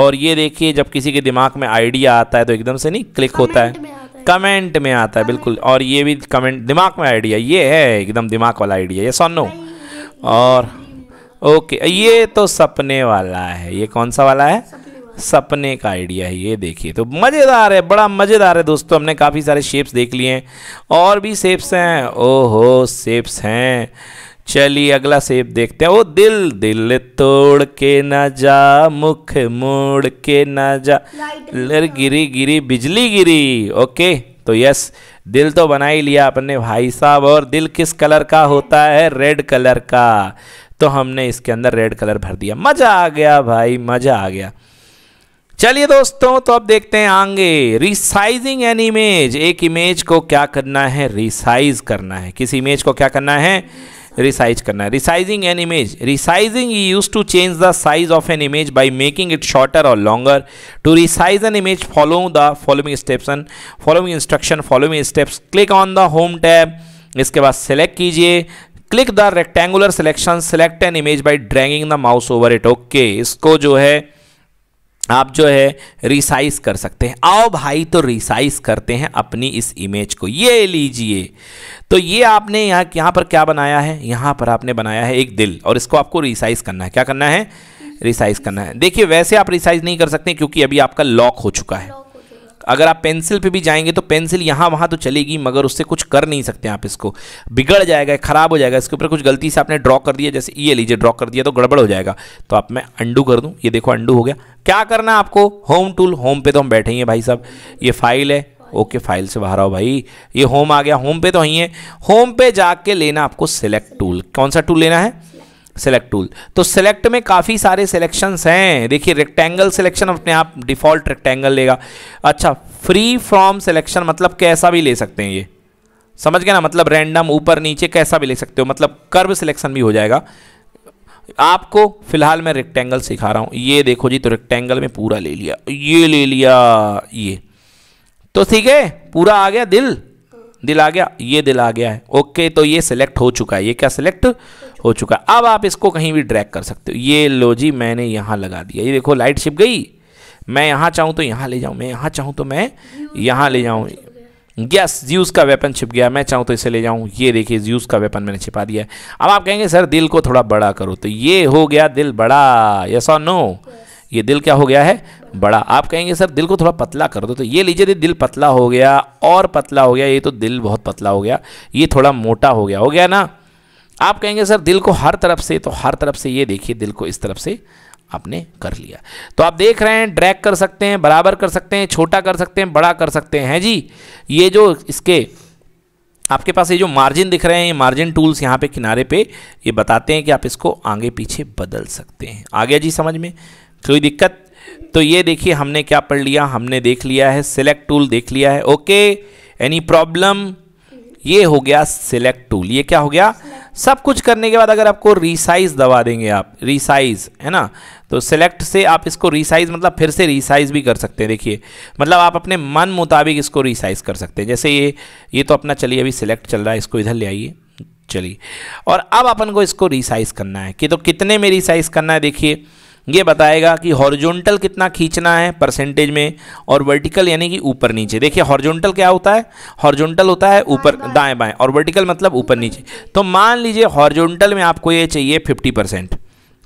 और ये देखिए जब किसी के दिमाग में आइडिया आता है तो एकदम से नहीं क्लिक होता है कमेंट में आता है बिल्कुल और ये भी कमेंट दिमाग में आइडिया ये है एकदम दिमाग वाला आइडिया ये सोनो और ओके ये तो सपने वाला है ये कौन सा वाला है सपने का आइडिया है ये देखिए तो मज़ेदार है बड़ा मज़ेदार है दोस्तों हमने काफ़ी सारे शेप्स देख लिए हैं और भी शेप्स हैं ओहो शेप्स हैं चलिए अगला सेब देखते हैं ओ दिल दिल तोड़ के ना जा मुख मोड़ के ना जा लर तो- गिरी गिरी बिजली गिरी ओके तो यस दिल तो बना ही लिया अपने भाई साहब और दिल किस कलर का होता है रेड कलर का तो हमने इसके अंदर रेड कलर भर दिया मज़ा आ गया भाई मज़ा आ गया चलिए दोस्तों तो अब देखते हैं आगे रिसाइजिंग एन इमेज एक इमेज को क्या करना है रिसाइज करना है किस इमेज को क्या करना है रिसाइज करना है resizing an image resizing is use to change the size of an image by making it shorter और longer to resize an image follow the following steps and following instruction following steps click on the home tab इसके बाद select कीजिए click the rectangular selection select an image by dragging the mouse over it okay इसको जो है आप जो है resize कर सकते हैं आओ भाई तो रिसाइज करते हैं अपनी इस इमेज को ये लीजिए तो ये आपने यहाँ यहाँ पर क्या बनाया है यहाँ पर आपने बनाया है एक दिल और इसको आपको रिसाइज करना है क्या करना है रिसाइज करना है देखिए वैसे आप रिसाइज नहीं कर सकते क्योंकि अभी आपका लॉक हो चुका है अगर आप पेंसिल पे भी जाएंगे तो पेंसिल यहाँ वहाँ तो चलेगी मगर उससे कुछ कर नहीं सकते आप इसको बिगड़ जाएगा खराब हो जाएगा इसके ऊपर कुछ गलती से आपने ड्रॉ कर दिया जैसे ये लीजिए ड्रॉ कर दिया तो गड़बड़ हो जाएगा तो आप मैं अंडू कर दूँ ये देखो अंडू हो गया क्या करना आपको होम टूल होम पे तो हम बैठे हैं भाई साहब ये फाइल है ओके फाइल से बाहर आओ भाई ये होम आ गया होम पे तो वहीं है होम पे जाके लेना आपको सिलेक्ट टूल कौन सा टूल लेना है सेलेक्ट टूल तो सेलेक्ट में काफ़ी सारे सिलेक्शंस हैं देखिए रेक्टेंगल सिलेक्शन अपने आप डिफ़ॉल्ट रेक्टेंगल लेगा अच्छा फ्री फ्रॉम सिलेक्शन मतलब कैसा भी ले सकते हैं ये समझ गए ना मतलब रैंडम ऊपर नीचे कैसा भी ले सकते हो मतलब कर्व सिलेक्शन भी हो जाएगा आपको फिलहाल मैं रेक्टेंगल सिखा रहा हूँ ये देखो जी तो रेक्टेंगल में पूरा ले लिया ये ले लिया ये तो ठीक है पूरा आ गया दिल दिला गया ये दिला गया है ओके तो ये सिलेक्ट हो चुका है ये क्या सिलेक्ट हो चुका है अब आप इसको कहीं भी ड्रैग कर सकते हो ये लो जी मैंने यहाँ लगा दिया ये देखो लाइट छिप गई मैं यहाँ चाहूँ तो यहाँ ले जाऊँ मैं यहाँ चाहूँ तो मैं यहाँ ले जाऊँ गैस ज्यूस का वेपन छिप गया मैं चाहूँ तो इसे ले जाऊँ ये देखिए ज्यूस का वेपन मैंने छिपा दिया है अब आप कहेंगे सर दिल को थोड़ा बड़ा करो तो ये हो गया दिल बड़ा यस और नो yes. ये दिल क्या हो गया है बड़ा आप कहेंगे सर दिल को थोड़ा पतला कर दो तो ये लीजिए दिल पतला हो गया और पतला हो गया ये तो दिल बहुत पतला हो गया ये थोड़ा मोटा हो गया हो गया ना आप कहेंगे सर दिल को हर तरफ से तो हर तरफ से ये देखिए दिल को इस तरफ से आपने कर लिया तो आप देख रहे हैं ड्रैग कर सकते हैं बराबर कर सकते हैं छोटा कर सकते हैं बड़ा कर सकते हैं जी ये जो इसके आपके पास ये जो मार्जिन दिख रहे हैं ये मार्जिन टूल्स यहाँ पे किनारे पे ये बताते हैं कि आप इसको आगे पीछे बदल सकते हैं आ गया जी समझ में कोई दिक्कत तो ये देखिए हमने क्या पढ़ लिया हमने देख लिया है सिलेक्ट टूल देख लिया है ओके एनी प्रॉब्लम ये हो गया सिलेक्ट टूल ये क्या हो गया सब कुछ करने के बाद अगर आपको रिसाइज दबा देंगे आप रिसाइज है ना तो सिलेक्ट से आप इसको रिसाइज मतलब फिर से रिसाइज भी कर सकते हैं देखिए मतलब आप अपने मन मुताबिक इसको रिसाइज कर सकते हैं जैसे ये ये तो अपना चलिए अभी सिलेक्ट चल रहा है इसको इधर ले आइए चलिए और अब अपन को इसको रिसाइज करना है कि तो कितने में रिसाइज करना है देखिए ये बताएगा कि हॉरिजॉन्टल कितना खींचना है परसेंटेज में और वर्टिकल यानी कि ऊपर नीचे देखिए हॉरिजॉन्टल क्या होता है हॉरिजॉन्टल होता है ऊपर दाएं बाएं और वर्टिकल मतलब ऊपर नीचे तो मान लीजिए हॉरिजॉन्टल में आपको ये चाहिए फिफ्टी परसेंट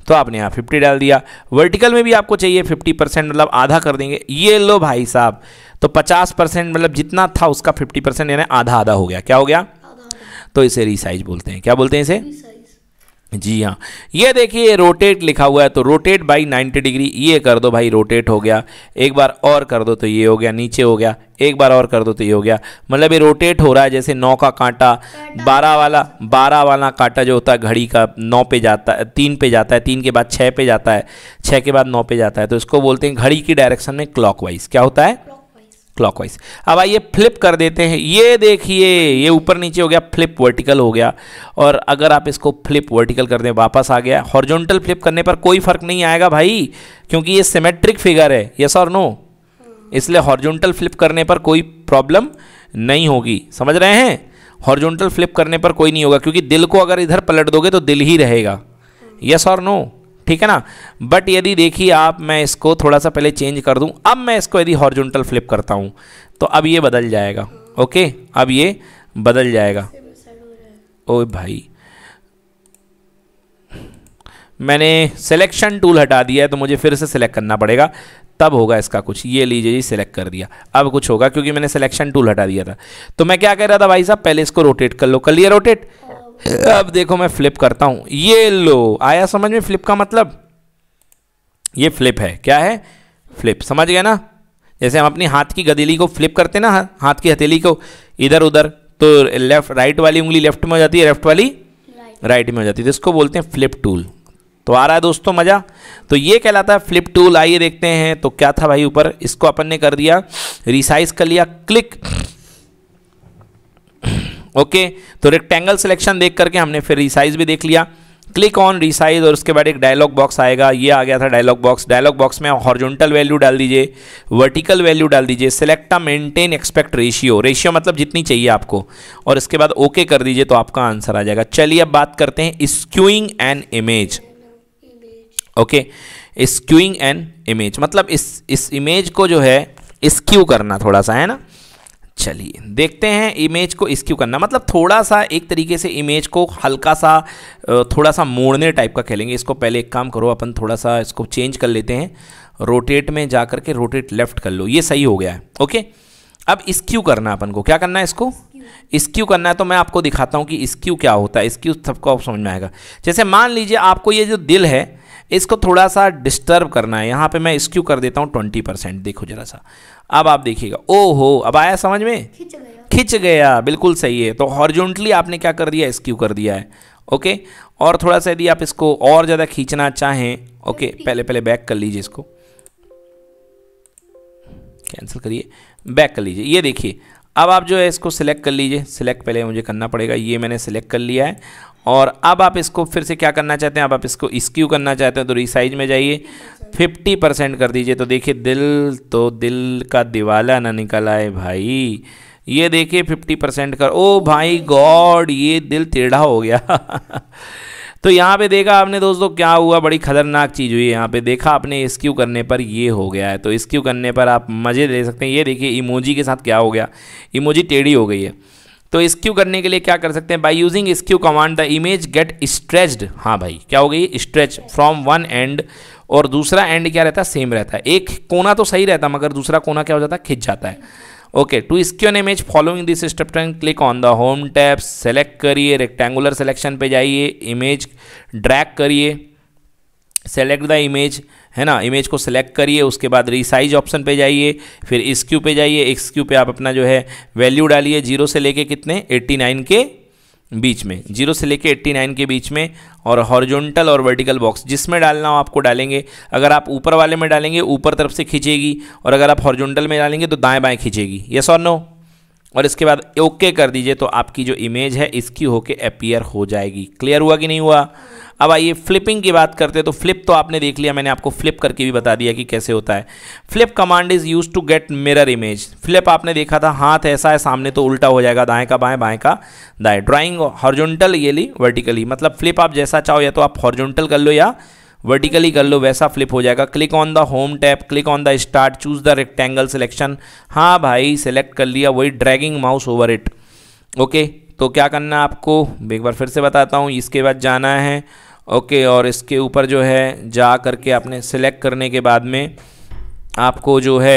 तो आपने यहाँ फिफ्टी डाल दिया वर्टिकल में भी आपको चाहिए फिफ्टी परसेंट मतलब आधा कर देंगे ये लो भाई साहब तो पचास परसेंट मतलब जितना था उसका फिफ्टी परसेंट यानी आधा आधा हो गया क्या हो गया तो इसे रिसाइज बोलते हैं क्या बोलते हैं इसे जी हाँ ये देखिए रोटेट लिखा हुआ है तो रोटेट बाई 90 डिग्री ये कर दो भाई रोटेट हो गया एक बार और कर दो तो ये हो गया नीचे हो गया एक बार और कर दो तो ये हो गया मतलब ये रोटेट हो रहा है जैसे नौ का कांटा बारह वाला बारह वाला कांटा जो होता है घड़ी का नौ पे जाता है तीन पे जाता है तीन के बाद छः पे जाता है छः के बाद नौ पे जाता है तो इसको बोलते हैं घड़ी की डायरेक्शन में क्लॉक क्या होता है क्लॉकवाइज अब आइए फ्लिप कर देते हैं ये देखिए ये ऊपर नीचे हो गया फ्लिप वर्टिकल हो गया और अगर आप इसको फ्लिप वर्टिकल कर दें वापस आ गया हॉर्जोनटल फ्लिप करने पर कोई फर्क नहीं आएगा भाई क्योंकि ये सिमेट्रिक फिगर है यस और नो इसलिए हॉर्जोनटल फ्लिप करने पर कोई प्रॉब्लम नहीं होगी समझ रहे हैं हॉर्जोनटल फ्लिप करने पर कोई नहीं होगा क्योंकि दिल को अगर इधर पलट दोगे तो दिल ही रहेगा यस और नो ठीक है ना बट यदि देखिए आप मैं इसको थोड़ा सा पहले चेंज कर दूं अब मैं इसको यदि हॉर्जोनटल फ्लिप करता हूं तो अब ये बदल जाएगा ओके अब ये बदल जाएगा ओ भाई मैंने सिलेक्शन टूल हटा दिया है तो मुझे फिर से सिलेक्ट करना पड़ेगा तब होगा इसका कुछ ये लीजिए जी सिलेक्ट कर दिया अब कुछ होगा क्योंकि मैंने सिलेक्शन टूल हटा दिया था तो मैं क्या कह रहा था भाई साहब पहले इसको रोटेट कर लो कर लिया रोटेट अब देखो मैं फ्लिप करता हूं ये लो आया समझ में फ्लिप का मतलब ये फ्लिप है क्या है फ्लिप समझ गया ना जैसे हम अपनी हाथ की गदेली को फ्लिप करते ना हाथ की हथेली को इधर उधर तो लेफ्ट राइट वाली उंगली लेफ्ट में हो जाती है लेफ्ट वाली राइट, राइट में हो जाती है तो इसको बोलते हैं फ्लिप टूल तो आ रहा है दोस्तों मज़ा तो ये कहलाता है फ्लिप टूल आइए देखते हैं तो क्या था भाई ऊपर इसको अपन ने कर दिया रिसाइज कर लिया क्लिक ओके तो रेक्टेंगल सिलेक्शन देख करके हमने फिर रिसाइज भी देख लिया क्लिक ऑन रिसाइज और उसके बाद एक डायलॉग बॉक्स आएगा ये आ गया था डायलॉग बॉक्स डायलॉग बॉक्स में हॉर्जोंटल वैल्यू डाल दीजिए वर्टिकल वैल्यू डाल दीजिए select maintain aspect ratio ratio मतलब जितनी चाहिए आपको और इसके बाद ओके okay कर दीजिए तो आपका आंसर आ जाएगा चलिए अब बात करते हैं skewing an image okay skewing an image मतलब इस इस इमेज को जो है स्क्यू करना थोड़ा सा है ना चलिए देखते हैं इमेज को स्क्यू करना मतलब थोड़ा सा एक तरीके से इमेज को हल्का सा थोड़ा सा मोड़ने टाइप का खेलेंगे इसको पहले एक काम करो अपन थोड़ा सा इसको चेंज कर लेते हैं रोटेट में जा करके रोटेट लेफ्ट कर लो ये सही हो गया है ओके अब स्क्यू करना अपन को क्या करना है इसको स्क्यू करना है तो मैं आपको दिखाता हूँ कि स्क्यू क्या होता है स्क्यू सबको समझ में आएगा जैसे मान लीजिए आपको ये जो दिल है इसको थोड़ा सा डिस्टर्ब करना है यहाँ पे मैं स्क्यू कर देता हूँ ट्वेंटी परसेंट देखो जरा सा अब आप देखिएगा ओ हो अब आया समझ में खिंच गया गया बिल्कुल सही है तो हॉर्जोंटली आपने क्या कर दिया स्क्यू कर दिया है ओके और थोड़ा सा यदि आप इसको और ज़्यादा खींचना चाहें ओके पहले पहले बैक कर लीजिए इसको कैंसिल करिए बैक कर लीजिए ये देखिए अब आप जो है इसको सिलेक्ट कर लीजिए सिलेक्ट पहले मुझे करना पड़ेगा ये मैंने सिलेक्ट कर लिया है और अब आप इसको फिर से क्या करना चाहते हैं अब आप इसको स्क्यू करना चाहते हैं तो रिसाइज में जाइए फिफ्टी परसेंट कर दीजिए तो देखिए दिल तो दिल का दिवाला ना निकल आए भाई ये देखिए फिफ्टी परसेंट कर ओ भाई गॉड ये दिल टेढ़ा हो गया तो यहाँ पे देखा आपने दोस्तों क्या हुआ बड़ी खतरनाक चीज़ हुई है यहाँ पे देखा आपने स्क्यू करने पर ये हो गया है तो स्क्यू करने पर आप मज़े ले सकते हैं ये देखिए इमोजी के साथ क्या हो गया इमोजी टेढ़ी हो गई है तो स्क्यू करने के लिए क्या कर सकते हैं by using skew command the image get stretched हाँ भाई क्या हो गई स्ट्रेच फ्रॉम वन एंड और दूसरा एंड क्या रहता है सेम रहता है एक कोना तो सही रहता मगर दूसरा कोना क्या हो जाता है खिंच जाता है okay to skew an image following this step click on the home tab select करिए रेक्टेंगुलर सेलेक्शन पे जाइए इमेज ड्रैग करिए सेलेक्ट द इमेज है ना इमेज को सेलेक्ट करिए उसके बाद रिसाइज ऑप्शन पे जाइए फिर इस क्यू पे जाइए एक्स क्यू पे आप अपना जो है वैल्यू डालिए जीरो से लेके कितने 89 के बीच में जीरो से लेके 89 के बीच में और हॉरिजॉन्टल और वर्टिकल बॉक्स जिसमें डालना हो आपको डालेंगे अगर आप ऊपर वाले में डालेंगे ऊपर तरफ से खींचेगी और अगर आप हॉरिजॉन्टल में डालेंगे तो दाएँ बाएँ खींचेगी येस और नो और इसके बाद ओके कर दीजिए तो आपकी जो इमेज है इसकी होके अपियर हो जाएगी क्लियर हुआ कि नहीं हुआ अब आइए फ्लिपिंग की बात करते हैं तो फ्लिप तो आपने देख लिया मैंने आपको फ्लिप करके भी बता दिया कि कैसे होता है flip command is use to get mirror image flip आपने देखा था हाथ ऐसा है सामने तो उल्टा हो जाएगा दाएँ का बाएँ बाएं का दाएँ ड्राइंग हॉर्जोंटल ली वर्टिकली मतलब फ्लिप आप जैसा चाहो या तो आप हॉर्जोंटल कर लो या वर्टिकली कर लो वैसा फ्लिप हो जाएगा click on the home tab click on the start choose the rectangle selection हाँ भाई सेलेक्ट कर लिया वही dragging mouse over it okay तो क्या करना है आपको एक बार फिर से बताता हूँ इसके बाद जाना है ओके और इसके ऊपर जो है जा करके आपने सेलेक्ट करने के बाद में आपको जो है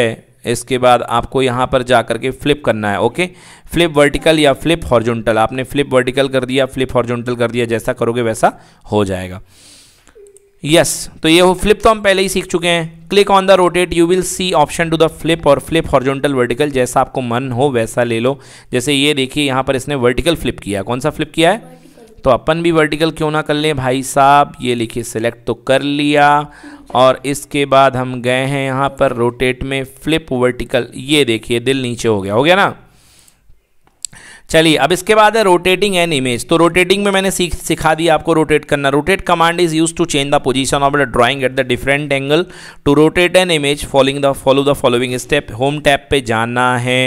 इसके बाद आपको यहाँ पर जा करके फ्लिप करना है ओके फ्लिप वर्टिकल या फ्लिप हॉर्जोंटल आपने फ्लिप वर्टिकल कर दिया फ्लिप हॉर्जोंटल कर दिया जैसा करोगे वैसा हो जाएगा यस तो ये फ्लिप तो हम पहले ही सीख चुके हैं click on the rotate you will see option to the flip और फ्लिप हॉर्जोंटल वर्टिकल जैसा आपको मन हो वैसा ले लो जैसे ये देखिए यहाँ पर इसने वर्टिकल फ्लिप किया कौन सा फ्लिप किया है तो अपन भी वर्टिकल क्यों ना कर लें भाई साहब ये लिखिए सिलेक्ट तो कर लिया और इसके बाद हम गए हैं यहाँ पर रोटेट में फ्लिप वर्टिकल ये देखिए दिल नीचे हो गया हो गया ना चलिए अब इसके बाद है रोटेटिंग एन इमेज तो रोटेटिंग में मैंने सीख सिखा दिया आपको रोटेट करना rotate command is use to change the position of the drawing at the different angle to rotate an image following the follow the following step home tab पे जाना है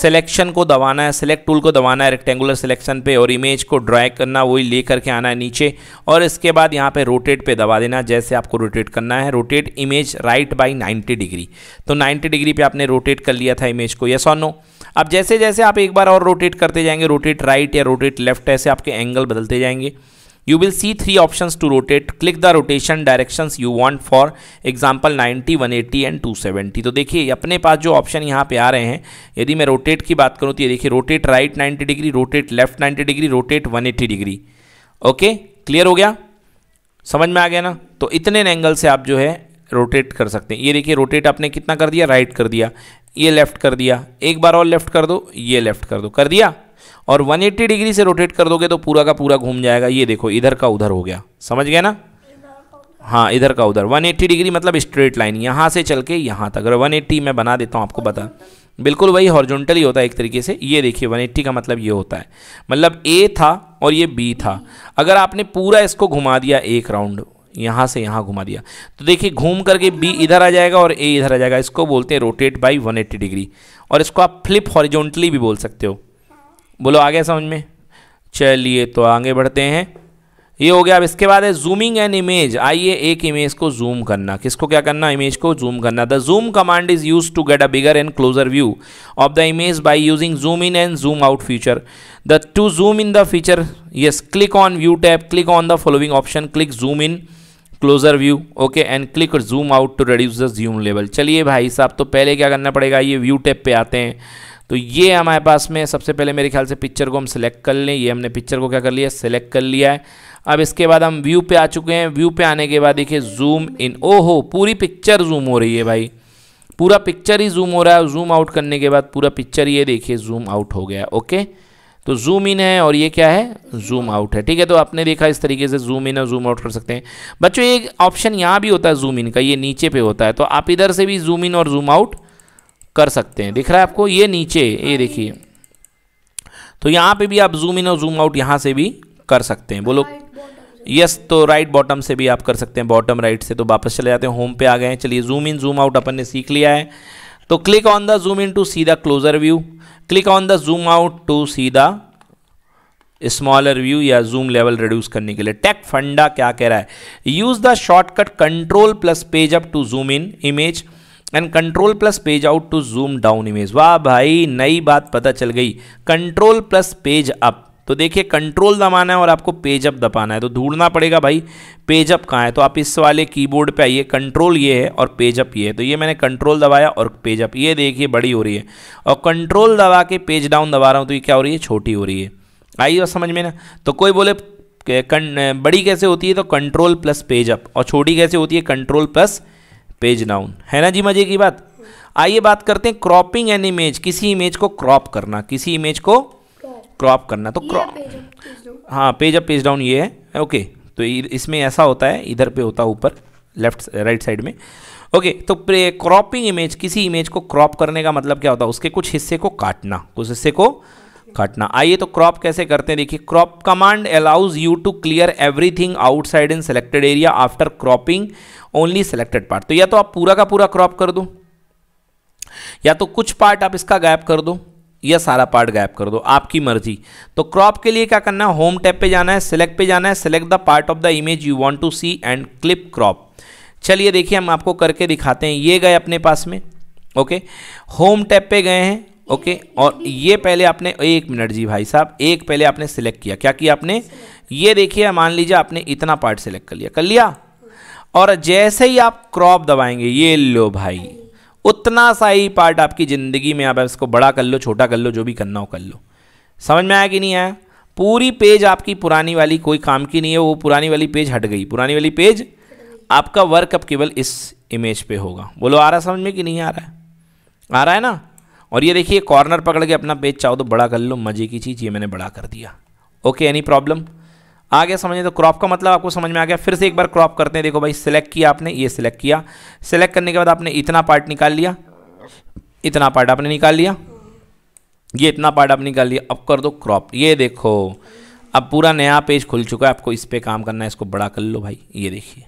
सिलेक्शन को दबाना है सिलेक्ट टूल को दबाना है रेक्टेंगुलर सिलेक्शन पे और इमेज को ड्रैग करना वही ले करके आना है नीचे और इसके बाद यहाँ पे रोटेट पे दबा देना जैसे आपको रोटेट करना है rotate image right by 90 degree तो 90 डिग्री पे आपने रोटेट कर लिया था इमेज को यस और नो अब जैसे जैसे आप एक बार और रोटेट करते जाएंगे रोटेट राइट या रोटेट लेफ्ट ऐसे आपके एंगल बदलते जाएंगे you will see three option to rotate click the rotation direction you want for example ninety one eighty and two seventy तो देखिए अपने पास जो ऑप्शन यहाँ पे आ रहे हैं यदि मैं रोटेट की बात करूँ तो ये देखिए rotate right ninety degree rotate left ninety degree rotate one eighty degree okay clear हो गया समझ में आ गया ना तो इतने एंगल से आप जो है रोटेट कर सकते हैं ये देखिए रोटेट आपने कितना कर दिया राइट कर दिया ये लेफ्ट कर दिया एक बार और लेफ्ट कर दो ये लेफ्ट कर दो कर दिया और 180 डिग्री से रोटेट कर दोगे तो पूरा का पूरा घूम जाएगा ये देखो इधर का उधर हो गया समझ गया ना हाँ इधर का उधर 180 डिग्री मतलब स्ट्रेट लाइन यहाँ से चल के यहाँ तक अगर 180 मैं बना देता हूँ आपको बता बिल्कुल वही हॉर्जोंटली होता है एक तरीके से ये देखिए वन का मतलब ये होता है मतलब ए था और ये बी था अगर आपने पूरा इसको घुमा दिया एक राउंड यहाँ से यहाँ घुमा दिया तो देखिए घूम करके बी इधर आ जाएगा और ए इधर आ जाएगा इसको बोलते हैं रोटेट बाई वन डिग्री और इसको आप फ्लिप हॉरिजोनटली भी बोल सकते हो बोलो आ गया समझ में चलिए तो आगे बढ़ते हैं ये हो गया अब इसके बाद है जूमिंग एन इमेज आइए एक इमेज को जूम करना किसको क्या करना इमेज को जूम करना the zoom command is use to get a bigger and closer view of the image by using zoom in and zoom out feature the to zoom in the feature yes click on view tab click on the following option click zoom in closer view okay and click और zoom out to reduce the zoom level चलिए भाई साहब तो पहले क्या करना पड़ेगा ये व्यू टेप पे आते हैं तो ये हमारे पास में सबसे पहले मेरे ख्याल से पिक्चर को हम सेलेक्ट कर लें ये हमने पिक्चर को क्या कर लिया सेलेक्ट कर लिया है अब इसके बाद हम व्यू पे आ चुके हैं व्यू पे आने के बाद देखिए जूम इन ओहो पूरी पिक्चर जूम हो रही है भाई पूरा पिक्चर ही जूम हो रहा है जूम आउट करने के बाद पूरा पिक्चर ये देखिए जूम आउट हो गया ओके तो जूम इन है और ये क्या है जूम आउट है ठीक है तो आपने देखा इस तरीके से जूम इन और जूम आउट कर सकते हैं बच्चों एक ऑप्शन यहाँ भी होता है जूम इन का ये नीचे पे होता है तो आप इधर से भी जूम इन और जूम आउट कर सकते हैं दिख रहा है आपको ये नीचे ये देखिए तो यहाँ पे भी आप जूम इन और जूम आउट यहाँ से भी कर सकते हैं बोलो यस तो राइट बॉटम से भी आप कर सकते हैं बॉटम राइट से तो वापस चले जाते हैं होम पे आ गए हैं चलिए जूम इन जूम आउट अपन ने सीख लिया है तो click on the zoom in to see the closer view click on the zoom out to see the smaller view या जूम लेवल रिड्यूस करने के लिए टेक फंडा क्या कह रहा है use the shortcut control plus page up to zoom in image and control plus page out to zoom down image वाह भाई नई बात पता चल गई कंट्रोल प्लस पेज अप तो देखिए कंट्रोल दबाना है और आपको पेजअप दबाना है तो ढूंढना पड़ेगा भाई पेजअप कहाँ है तो आप इस वाले कीबोर्ड पे आइए कंट्रोल ये है और पेजअप ये है तो ये मैंने कंट्रोल दबाया और पेजअप ये देखिए बड़ी हो रही है और कंट्रोल दबा के पेज डाउन दबा रहा हूँ तो ये क्या हो रही है छोटी हो रही है आई और समझ में ना तो कोई बोले बड़ी कैसे होती है तो कंट्रोल प्लस पेजअप और छोटी कैसे होती है कंट्रोल प्लस पेज डाउन है ना जी मजे की बात आइए बात करते हैं क्रॉपिंग एन इमेज किसी इमेज को क्रॉप करना किसी इमेज को क्रॉप करना तो क्रॉप हाँ पेज अप पेज डाउन ये है ओके तो इसमें ऐसा होता है इधर पे होता है ऊपर लेफ्ट राइट साइड में ओके तो क्रॉपिंग इमेज किसी इमेज को क्रॉप करने का मतलब क्या होता है उसके कुछ हिस्से को काटना कुछ हिस्से को काटना आइए तो क्रॉप कैसे करते हैं देखिए crop command allows you to clear everything outside in selected area after cropping only selected part तो या तो आप पूरा का पूरा क्रॉप कर दो या तो कुछ पार्ट आप इसका गैप कर दो या सारा पार्ट गायब कर दो आपकी मर्जी तो क्रॉप के लिए क्या करना है होम टैप पे जाना है सेलेक्ट पे जाना है select the part of the image you want to see and clip crop चलिए देखिए हम आपको करके दिखाते हैं ये गए अपने पास में ओके होम टैप पे गए हैं ओके और ये पहले आपने एक मिनट जी भाई साहब एक पहले आपने सेलेक्ट किया क्या किया आपने ये देखिए मान लीजिए आपने इतना पार्ट सिलेक्ट कर लिया कर लिया और जैसे ही आप क्रॉप दबाएंगे ये लो भाई उतना सा ही पार्ट आपकी ज़िंदगी में आप इसको बड़ा कर लो छोटा कर लो जो भी करना हो कर लो समझ में आया कि नहीं आया पूरी पेज आपकी पुरानी वाली कोई काम की नहीं है वो पुरानी वाली पेज हट गई पुरानी वाली पेज आपका वर्क अब केवल इस इमेज पे होगा बोलो आ रहा समझ में कि नहीं आ रहा है आ रहा है ना और ये देखिए कॉर्नर पकड़ के अपना पेज चाहो तो बड़ा कर लो मज़े की चीज़ ये मैंने बड़ा कर दिया ओके एनी प्रॉब्लम आ गया समझ तो क्रॉप का मतलब आपको समझ में आ गया फिर से एक बार क्रॉप करते हैं देखो भाई सिलेक्ट किया आपने ये सिलेक्ट किया सिलेक्ट करने के बाद आपने इतना पार्ट निकाल लिया इतना पार्ट आपने निकाल लिया ये इतना पार्ट आपने निकाल लिया अब कर दो क्रॉप ये देखो अब पूरा नया पेज खुल चुका है आपको इस पर काम करना है इसको बड़ा कर लो भाई ये देखिए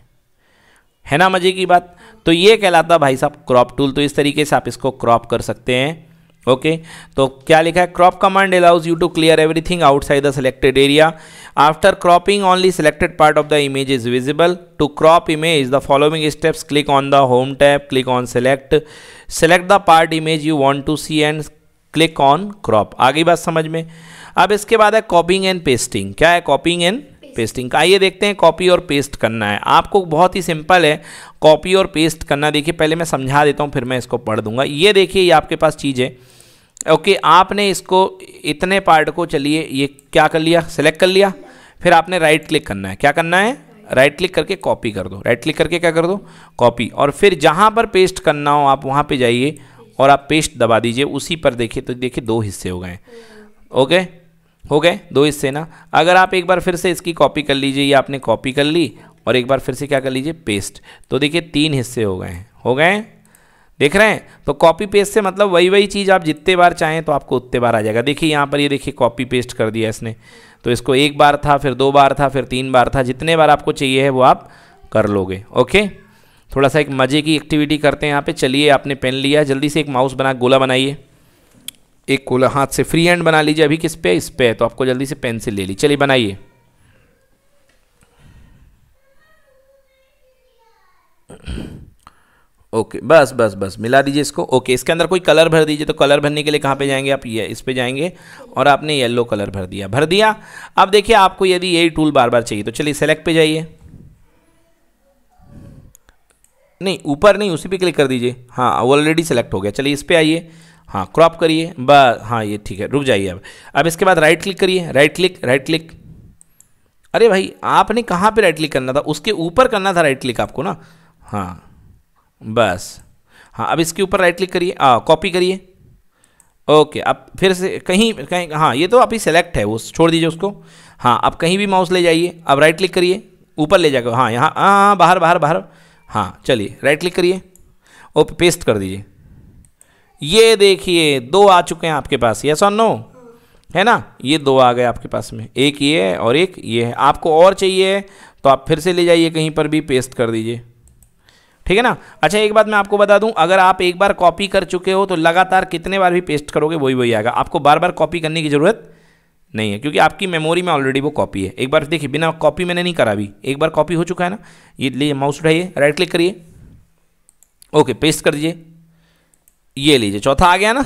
है ना मज़े की बात तो ये कहलाता भाई साहब क्रॉप टूल तो इस तरीके से आप इसको क्रॉप कर सकते हैं ओके तो क्या लिखा है crop command allows you to clear everything outside the selected area after cropping only selected part of the image is visible to crop image the following steps click on the home tab click on select select the part image you want to see and click on crop आगे बात समझ में अब इसके बाद है कॉपिंग and pasting क्या है कॉपिंग एंड पेस्टिंग का आइए देखते हैं कॉपी और पेस्ट करना है आपको बहुत ही सिंपल है कॉपी और पेस्ट करना देखिए पहले मैं समझा देता हूँ फिर मैं इसको पढ़ दूंगा ये देखिए ये आपके पास चीज़ है ओके okay, आपने इसको इतने पार्ट को चलिए ये क्या कर लिया सेलेक्ट कर लिया फिर आपने राइट क्लिक करना है क्या करना है राइट क्लिक करके कॉपी कर दो राइट क्लिक करके क्या कर दो कॉपी और फिर जहाँ पर पेस्ट करना हो आप वहाँ पे जाइए और आप पेस्ट दबा दीजिए उसी पर देखिए तो देखिए दो हिस्से हो गए ओके हो गए दो हिस्से ना अगर आप एक बार फिर से इसकी कॉपी कर लीजिए ये आपने कॉपी कर ली और एक बार फिर से क्या कर लीजिए पेस्ट तो देखिए तीन हिस्से हो गए हो गए देख रहे हैं तो कॉपी पेस्ट से मतलब वही वही चीज़ आप जितने बार चाहें तो आपको उतने बार आ जाएगा देखिए यहाँ पर ये देखिए कॉपी पेस्ट कर दिया इसने तो इसको एक बार था फिर दो बार था फिर तीन बार था जितने बार आपको चाहिए है वो आप कर लोगे ओके थोड़ा सा एक मज़े की एक्टिविटी करते हैं यहाँ पे चलिए आपने पेन लिया जल्दी से एक माउस बना गोला बनाइए एक गोला हाथ से फ्री हैंड बना लीजिए अभी किस पे इस पे है तो आपको जल्दी से पेन से ले ली चलिए बनाइए ओके बस बस बस मिला दीजिए इसको ओके इसके अंदर कोई कलर भर दीजिए तो कलर भरने के लिए कहाँ पे जाएंगे आप ये इस पे जाएंगे और आपने येलो कलर भर दिया भर दिया अब देखिए आपको यदि यही टूल बार बार चाहिए तो चलिए सेलेक्ट पे जाइए नहीं ऊपर नहीं उसी पे क्लिक कर दीजिए हाँ ऑलरेडी सेलेक्ट हो गया चलिए इस पर आइए हाँ क्रॉप करिए बस हाँ ये ठीक है रुक जाइए अब अब इसके बाद राइट क्लिक करिए राइट क्लिक राइट क्लिक अरे भाई आपने कहाँ पे राइट क्लिक करना था उसके ऊपर करना था राइट क्लिक आपको ना हाँ बस हाँ अब इसके ऊपर राइट क्लिक करिए कॉपी हाँ, करिए ओके अब फिर से कहीं कहीं हाँ ये तो आप ही सेलेक्ट है वो छोड़ दीजिए उसको हाँ अब कहीं भी माउस ले जाइए अब राइट क्लिक करिए ऊपर ले जाकर हाँ यहाँ हाँ हाँ बाहर बाहर बाहर हाँ चलिए राइट क्लिक करिए और पेस्ट कर दीजिए ये देखिए दो आ चुके हैं आपके पास यस और नो है ना ये दो आ गए आपके पास में एक ये है और एक ये है आपको और चाहिए तो आप फिर से ले जाइए कहीं पर भी पेस्ट कर दीजिए ठीक है ना अच्छा एक बात मैं आपको बता दूं अगर आप एक बार कॉपी कर चुके हो तो लगातार कितने बार भी पेस्ट करोगे वही वही आएगा आपको बार बार कॉपी करने की ज़रूरत नहीं है क्योंकि आपकी मेमोरी में ऑलरेडी वो कॉपी है एक बार देखिए बिना कॉपी मैंने नहीं करा अभी एक बार कॉपी हो चुका है ना ये लीजिए माउस उठाइए राइट क्लिक करिए ओके पेस्ट कर दीजिए ये लीजिए चौथा आ गया ना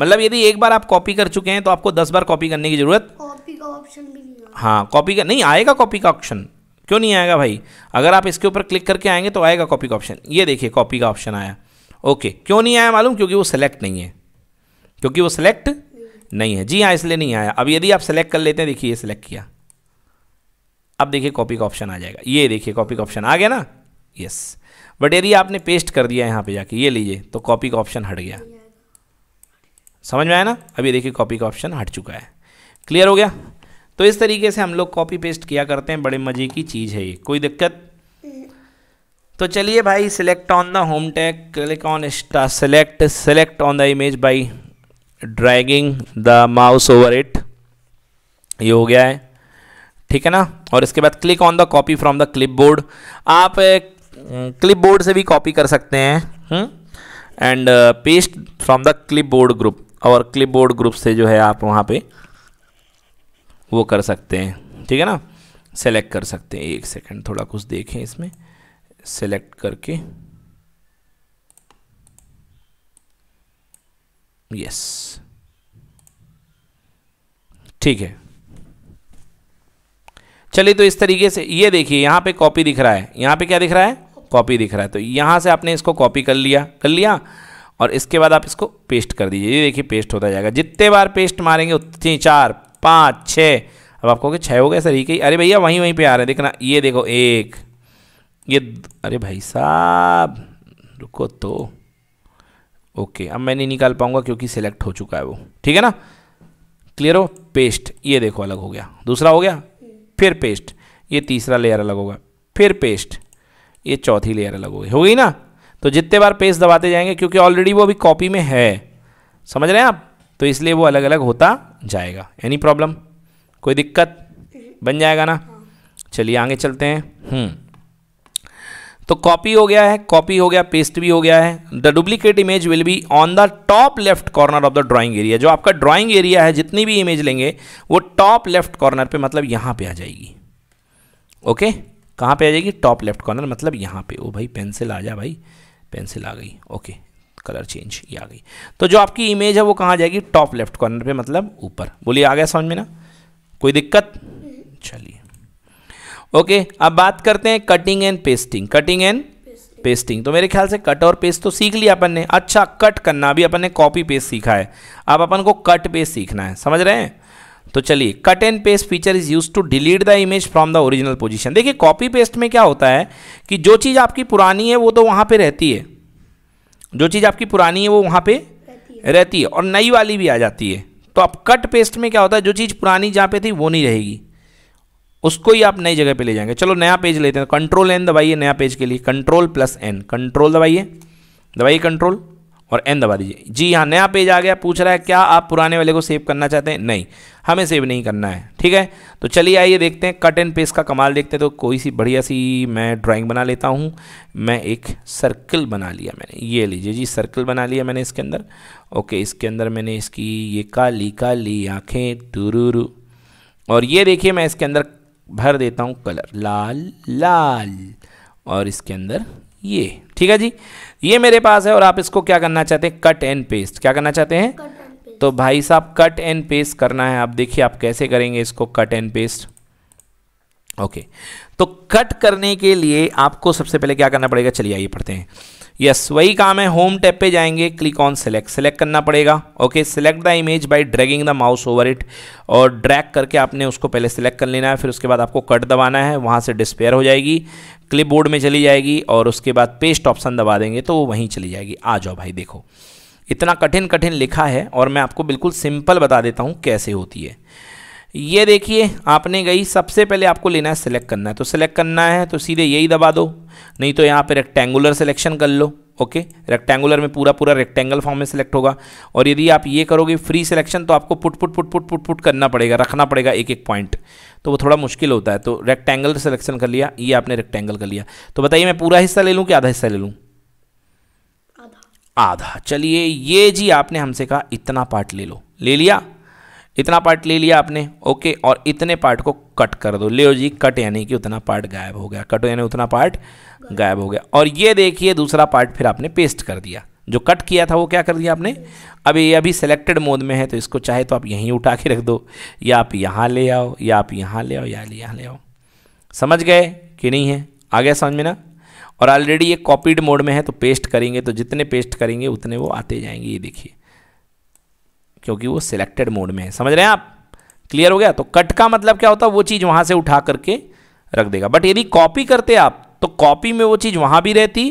मतलब यदि एक बार आप कॉपी कर चुके हैं तो आपको दस बार कॉपी करने की जरूरत कॉपी का ऑप्शन भी नहीं हाँ कॉपी का नहीं आएगा कॉपी का ऑप्शन क्यों नहीं आएगा भाई अगर आप इसके ऊपर क्लिक करके आएंगे तो आएगा कॉपी का ऑप्शन ये देखिए कॉपी का ऑप्शन आया ओके क्यों नहीं आया मालूम क्योंकि वो सेलेक्ट नहीं है क्योंकि वो सेलेक्ट नहीं है जी हाँ इसलिए नहीं आया अब यदि आप सेलेक्ट कर लेते हैं देखिए ये सेलेक्ट किया अब देखिए कॉपी का ऑप्शन आ जाएगा ये देखिए कॉपी का ऑप्शन आ गया ना यस बट यदि आपने पेस्ट कर दिया यहाँ पे जाके ये लीजिए तो कॉपी का ऑप्शन हट गया समझ में आया ना अब ये देखिए कॉपी का ऑप्शन हट चुका है क्लियर हो गया तो इस तरीके से हम लोग कॉपी पेस्ट किया करते हैं बड़े मज़े की चीज़ है ये कोई दिक्कत तो चलिए भाई select on the home tab click on स्टा select select on the image by dragging the mouse over it ये हो गया है ठीक है ना और इसके बाद click on the copy from the clipboard आप क्लिप बोर्ड से भी कॉपी कर सकते हैं and paste from the clipboard group और क्लिप बोर्ड ग्रुप से जो है आप वहाँ पे वो कर सकते हैं ठीक है ना सेलेक्ट कर सकते हैं एक सेकंड थोड़ा कुछ देखें इसमें सेलेक्ट करके यस ठीक है चलिए तो इस तरीके से ये देखिए यहाँ पे कॉपी दिख रहा है यहाँ पे क्या दिख रहा है कॉपी दिख रहा है तो यहाँ से आपने इसको कॉपी कर लिया कर लिया और इसके बाद आप इसको पेस्ट कर दीजिए ये देखिए पेस्ट होता जाएगा जितने बार पेस्ट मारेंगे उतनी चार पाँच छः अब आप कहोगे छः हो गए सर ये ही अरे भैया वहीं वहीं पे आ रहे हैं देखना ये देखो एक ये अरे भाई साहब रुको तो ओके अब मैं नहीं निकाल पाऊंगा क्योंकि सिलेक्ट हो चुका है वो ठीक है ना क्लियर हो पेस्ट ये देखो अलग हो गया दूसरा हो गया फिर पेस्ट ये तीसरा लेयर अलग होगा फिर पेस्ट ये चौथी लेयर अलग होगी हो गई ना तो जितने बार पेस्ट दबाते जाएंगे क्योंकि ऑलरेडी वो अभी कॉपी में है समझ रहे हैं आप तो इसलिए वो अलग अलग होता जाएगा एनी प्रॉब्लम कोई दिक्कत बन जाएगा ना चलिए आगे चलते हैं हम्म। तो कॉपी हो गया है कॉपी हो गया पेस्ट भी हो गया है the duplicate image will be on the top left corner of the drawing area जो आपका ड्राइंग एरिया है जितनी भी इमेज लेंगे वो टॉप लेफ्ट कॉर्नर पे मतलब यहाँ पे आ जाएगी ओके कहाँ पे आ जाएगी टॉप लेफ्ट कॉर्नर मतलब यहाँ पे ओ भाई पेंसिल आ जा भाई पेंसिल आ गई ओके कलर चेंज ये आ गई तो जो आपकी इमेज है वो कहाँ जाएगी टॉप लेफ्ट कॉर्नर पे मतलब ऊपर बोलिए आ गया समझ में ना कोई दिक्कत चलिए ओके अब बात करते हैं cutting and pasting cutting and pasting तो मेरे ख्याल से कट और पेस्ट तो सीख लिया अपन ने अच्छा कट करना अभी अपन ने कॉपी पेस्ट सीखा है अब अपन को कट पेस्ट सीखना है समझ रहे हैं तो चलिए cut and paste feature is use to delete the image from the original position देखिए कॉपी पेस्ट में क्या होता है कि जो चीज़ आपकी पुरानी है वो तो वहाँ पे रहती है जो चीज़ आपकी पुरानी है वो वहाँ पे रहती है, रहती है और नई वाली भी आ जाती है तो आप कट पेस्ट में क्या होता है जो चीज़ पुरानी जहाँ पे थी वो नहीं रहेगी उसको ही आप नई जगह पे ले जाएंगे चलो नया पेज लेते हैं कंट्रोल एन दबाइए नया पेज के लिए कंट्रोल प्लस एन कंट्रोल दबाइए दबाइए कंट्रोल और एन दबा दीजिए जी हाँ नया पेज आ गया पूछ रहा है क्या आप पुराने वाले को सेव करना चाहते हैं नहीं हमें सेव नहीं करना है ठीक है तो चलिए आइए देखते हैं कट एंड पेस्ट का कमाल देखते हैं तो कोई सी बढ़िया सी मैं ड्राइंग बना लेता हूँ मैं एक सर्कल बना लिया मैंने ये लीजिए जी सर्कल बना लिया मैंने इसके अंदर ओके इसके अंदर मैंने इसकी ये काली काली आँखें टुरू और ये देखिए मैं इसके अंदर भर देता हूँ कलर लाल लाल और इसके अंदर ये ठीक है जी ये मेरे पास है और आप इसको क्या करना चाहते हैं कट एंड पेस्ट क्या करना चाहते हैं तो भाई साहब कट एंड पेस्ट करना है आप देखिए आप कैसे करेंगे इसको कट एंड पेस्ट ओके तो कट करने के लिए आपको सबसे पहले क्या करना पड़ेगा चलिए आइए पढ़ते हैं यस वही काम है होम टैप पे जाएंगे क्लिक ऑन सेलेक्ट सेलेक्ट करना पड़ेगा okay select the image by dragging the mouse over it और ड्रैग करके आपने उसको पहले सेलेक्ट कर लेना है फिर उसके बाद आपको कट दबाना है वहाँ से डिस्पेयर हो जाएगी क्लिप बोर्ड में चली जाएगी और उसके बाद पेस्ट ऑप्शन दबा देंगे तो वो वहीं चली जाएगी आ जाओ भाई देखो इतना कठिन कठिन लिखा है और मैं आपको बिल्कुल सिंपल बता देता हूँ कैसे होती है ये देखिए आपने गई सबसे पहले आपको लेना है सिलेक्ट करना है तो सिलेक्ट करना है तो सीधे यही दबा दो नहीं तो यहाँ पे रेक्टेंगुलर सिलेक्शन कर लो ओके रेक्टेंगुलर में पूरा पूरा रेक्टेंगल फॉर्म में सिलेक्ट होगा और यदि आप ये करोगे फ्री सिलेक्शन तो आपको put put put put put put करना पड़ेगा रखना पड़ेगा एक एक पॉइंट तो वो थोड़ा मुश्किल होता है तो रेक्टेंगल सिलेक्शन कर लिया ये आपने रेक्टेंगल कर लिया तो बताइए मैं पूरा हिस्सा ले लूँ कि आधा हिस्सा ले लूँ आधा चलिए ये जी आपने हमसे कहा इतना पार्ट ले लो ले लिया इतना पार्ट ले लिया आपने ओके और इतने पार्ट को कट कर दो ले जी कट यानी कि उतना पार्ट गायब हो गया कट यानी उतना पार्ट गायब हो गया और ये देखिए दूसरा पार्ट फिर आपने पेस्ट कर दिया जो कट किया था वो क्या कर दिया आपने अब ये अभी सेलेक्टेड मोड में है तो इसको चाहे तो आप यहीं उठा के रख दो या आप यहाँ ले आओ या आप यहाँ ले आओ या यहाँ ले आओ समझ गए कि नहीं है आ गया समझ में ना और ऑलरेडी ये कॉपीड मोड में है तो पेस्ट करेंगे तो जितने पेस्ट करेंगे उतने वो आते जाएंगे ये देखिए क्योंकि वो सिलेक्टेड मोड में है समझ रहे हैं आप क्लियर हो गया तो कट का मतलब क्या होता है वो चीज़ वहाँ से उठा करके रख देगा बट यदि कॉपी करते आप तो कॉपी में वो चीज़ वहाँ भी रहती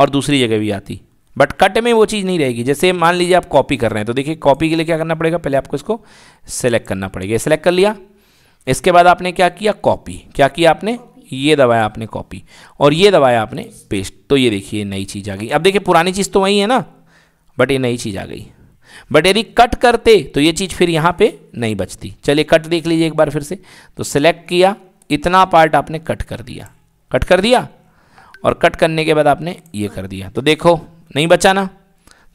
और दूसरी जगह भी आती बट कट में वो चीज़ नहीं रहेगी जैसे मान लीजिए आप कॉपी कर रहे हैं तो देखिए कॉपी के लिए क्या करना पड़ेगा पहले आपको इसको सेलेक्ट करना पड़ेगा सेलेक्ट कर लिया इसके बाद आपने क्या किया कॉपी क्या किया आपने ये दबाया आपने कॉपी और ये दबाया आपने पेस्ट तो ये देखिए नई चीज़ आ गई अब देखिए पुरानी चीज़ तो वही है ना बट ये नई चीज़ आ गई बट यदि कट करते तो ये चीज़ फिर यहाँ पे नहीं बचती चलिए कट देख लीजिए एक बार फिर से तो सिलेक्ट किया इतना पार्ट आपने कट कर दिया कट कर दिया और कट करने के बाद आपने ये कर दिया तो देखो नहीं बचा ना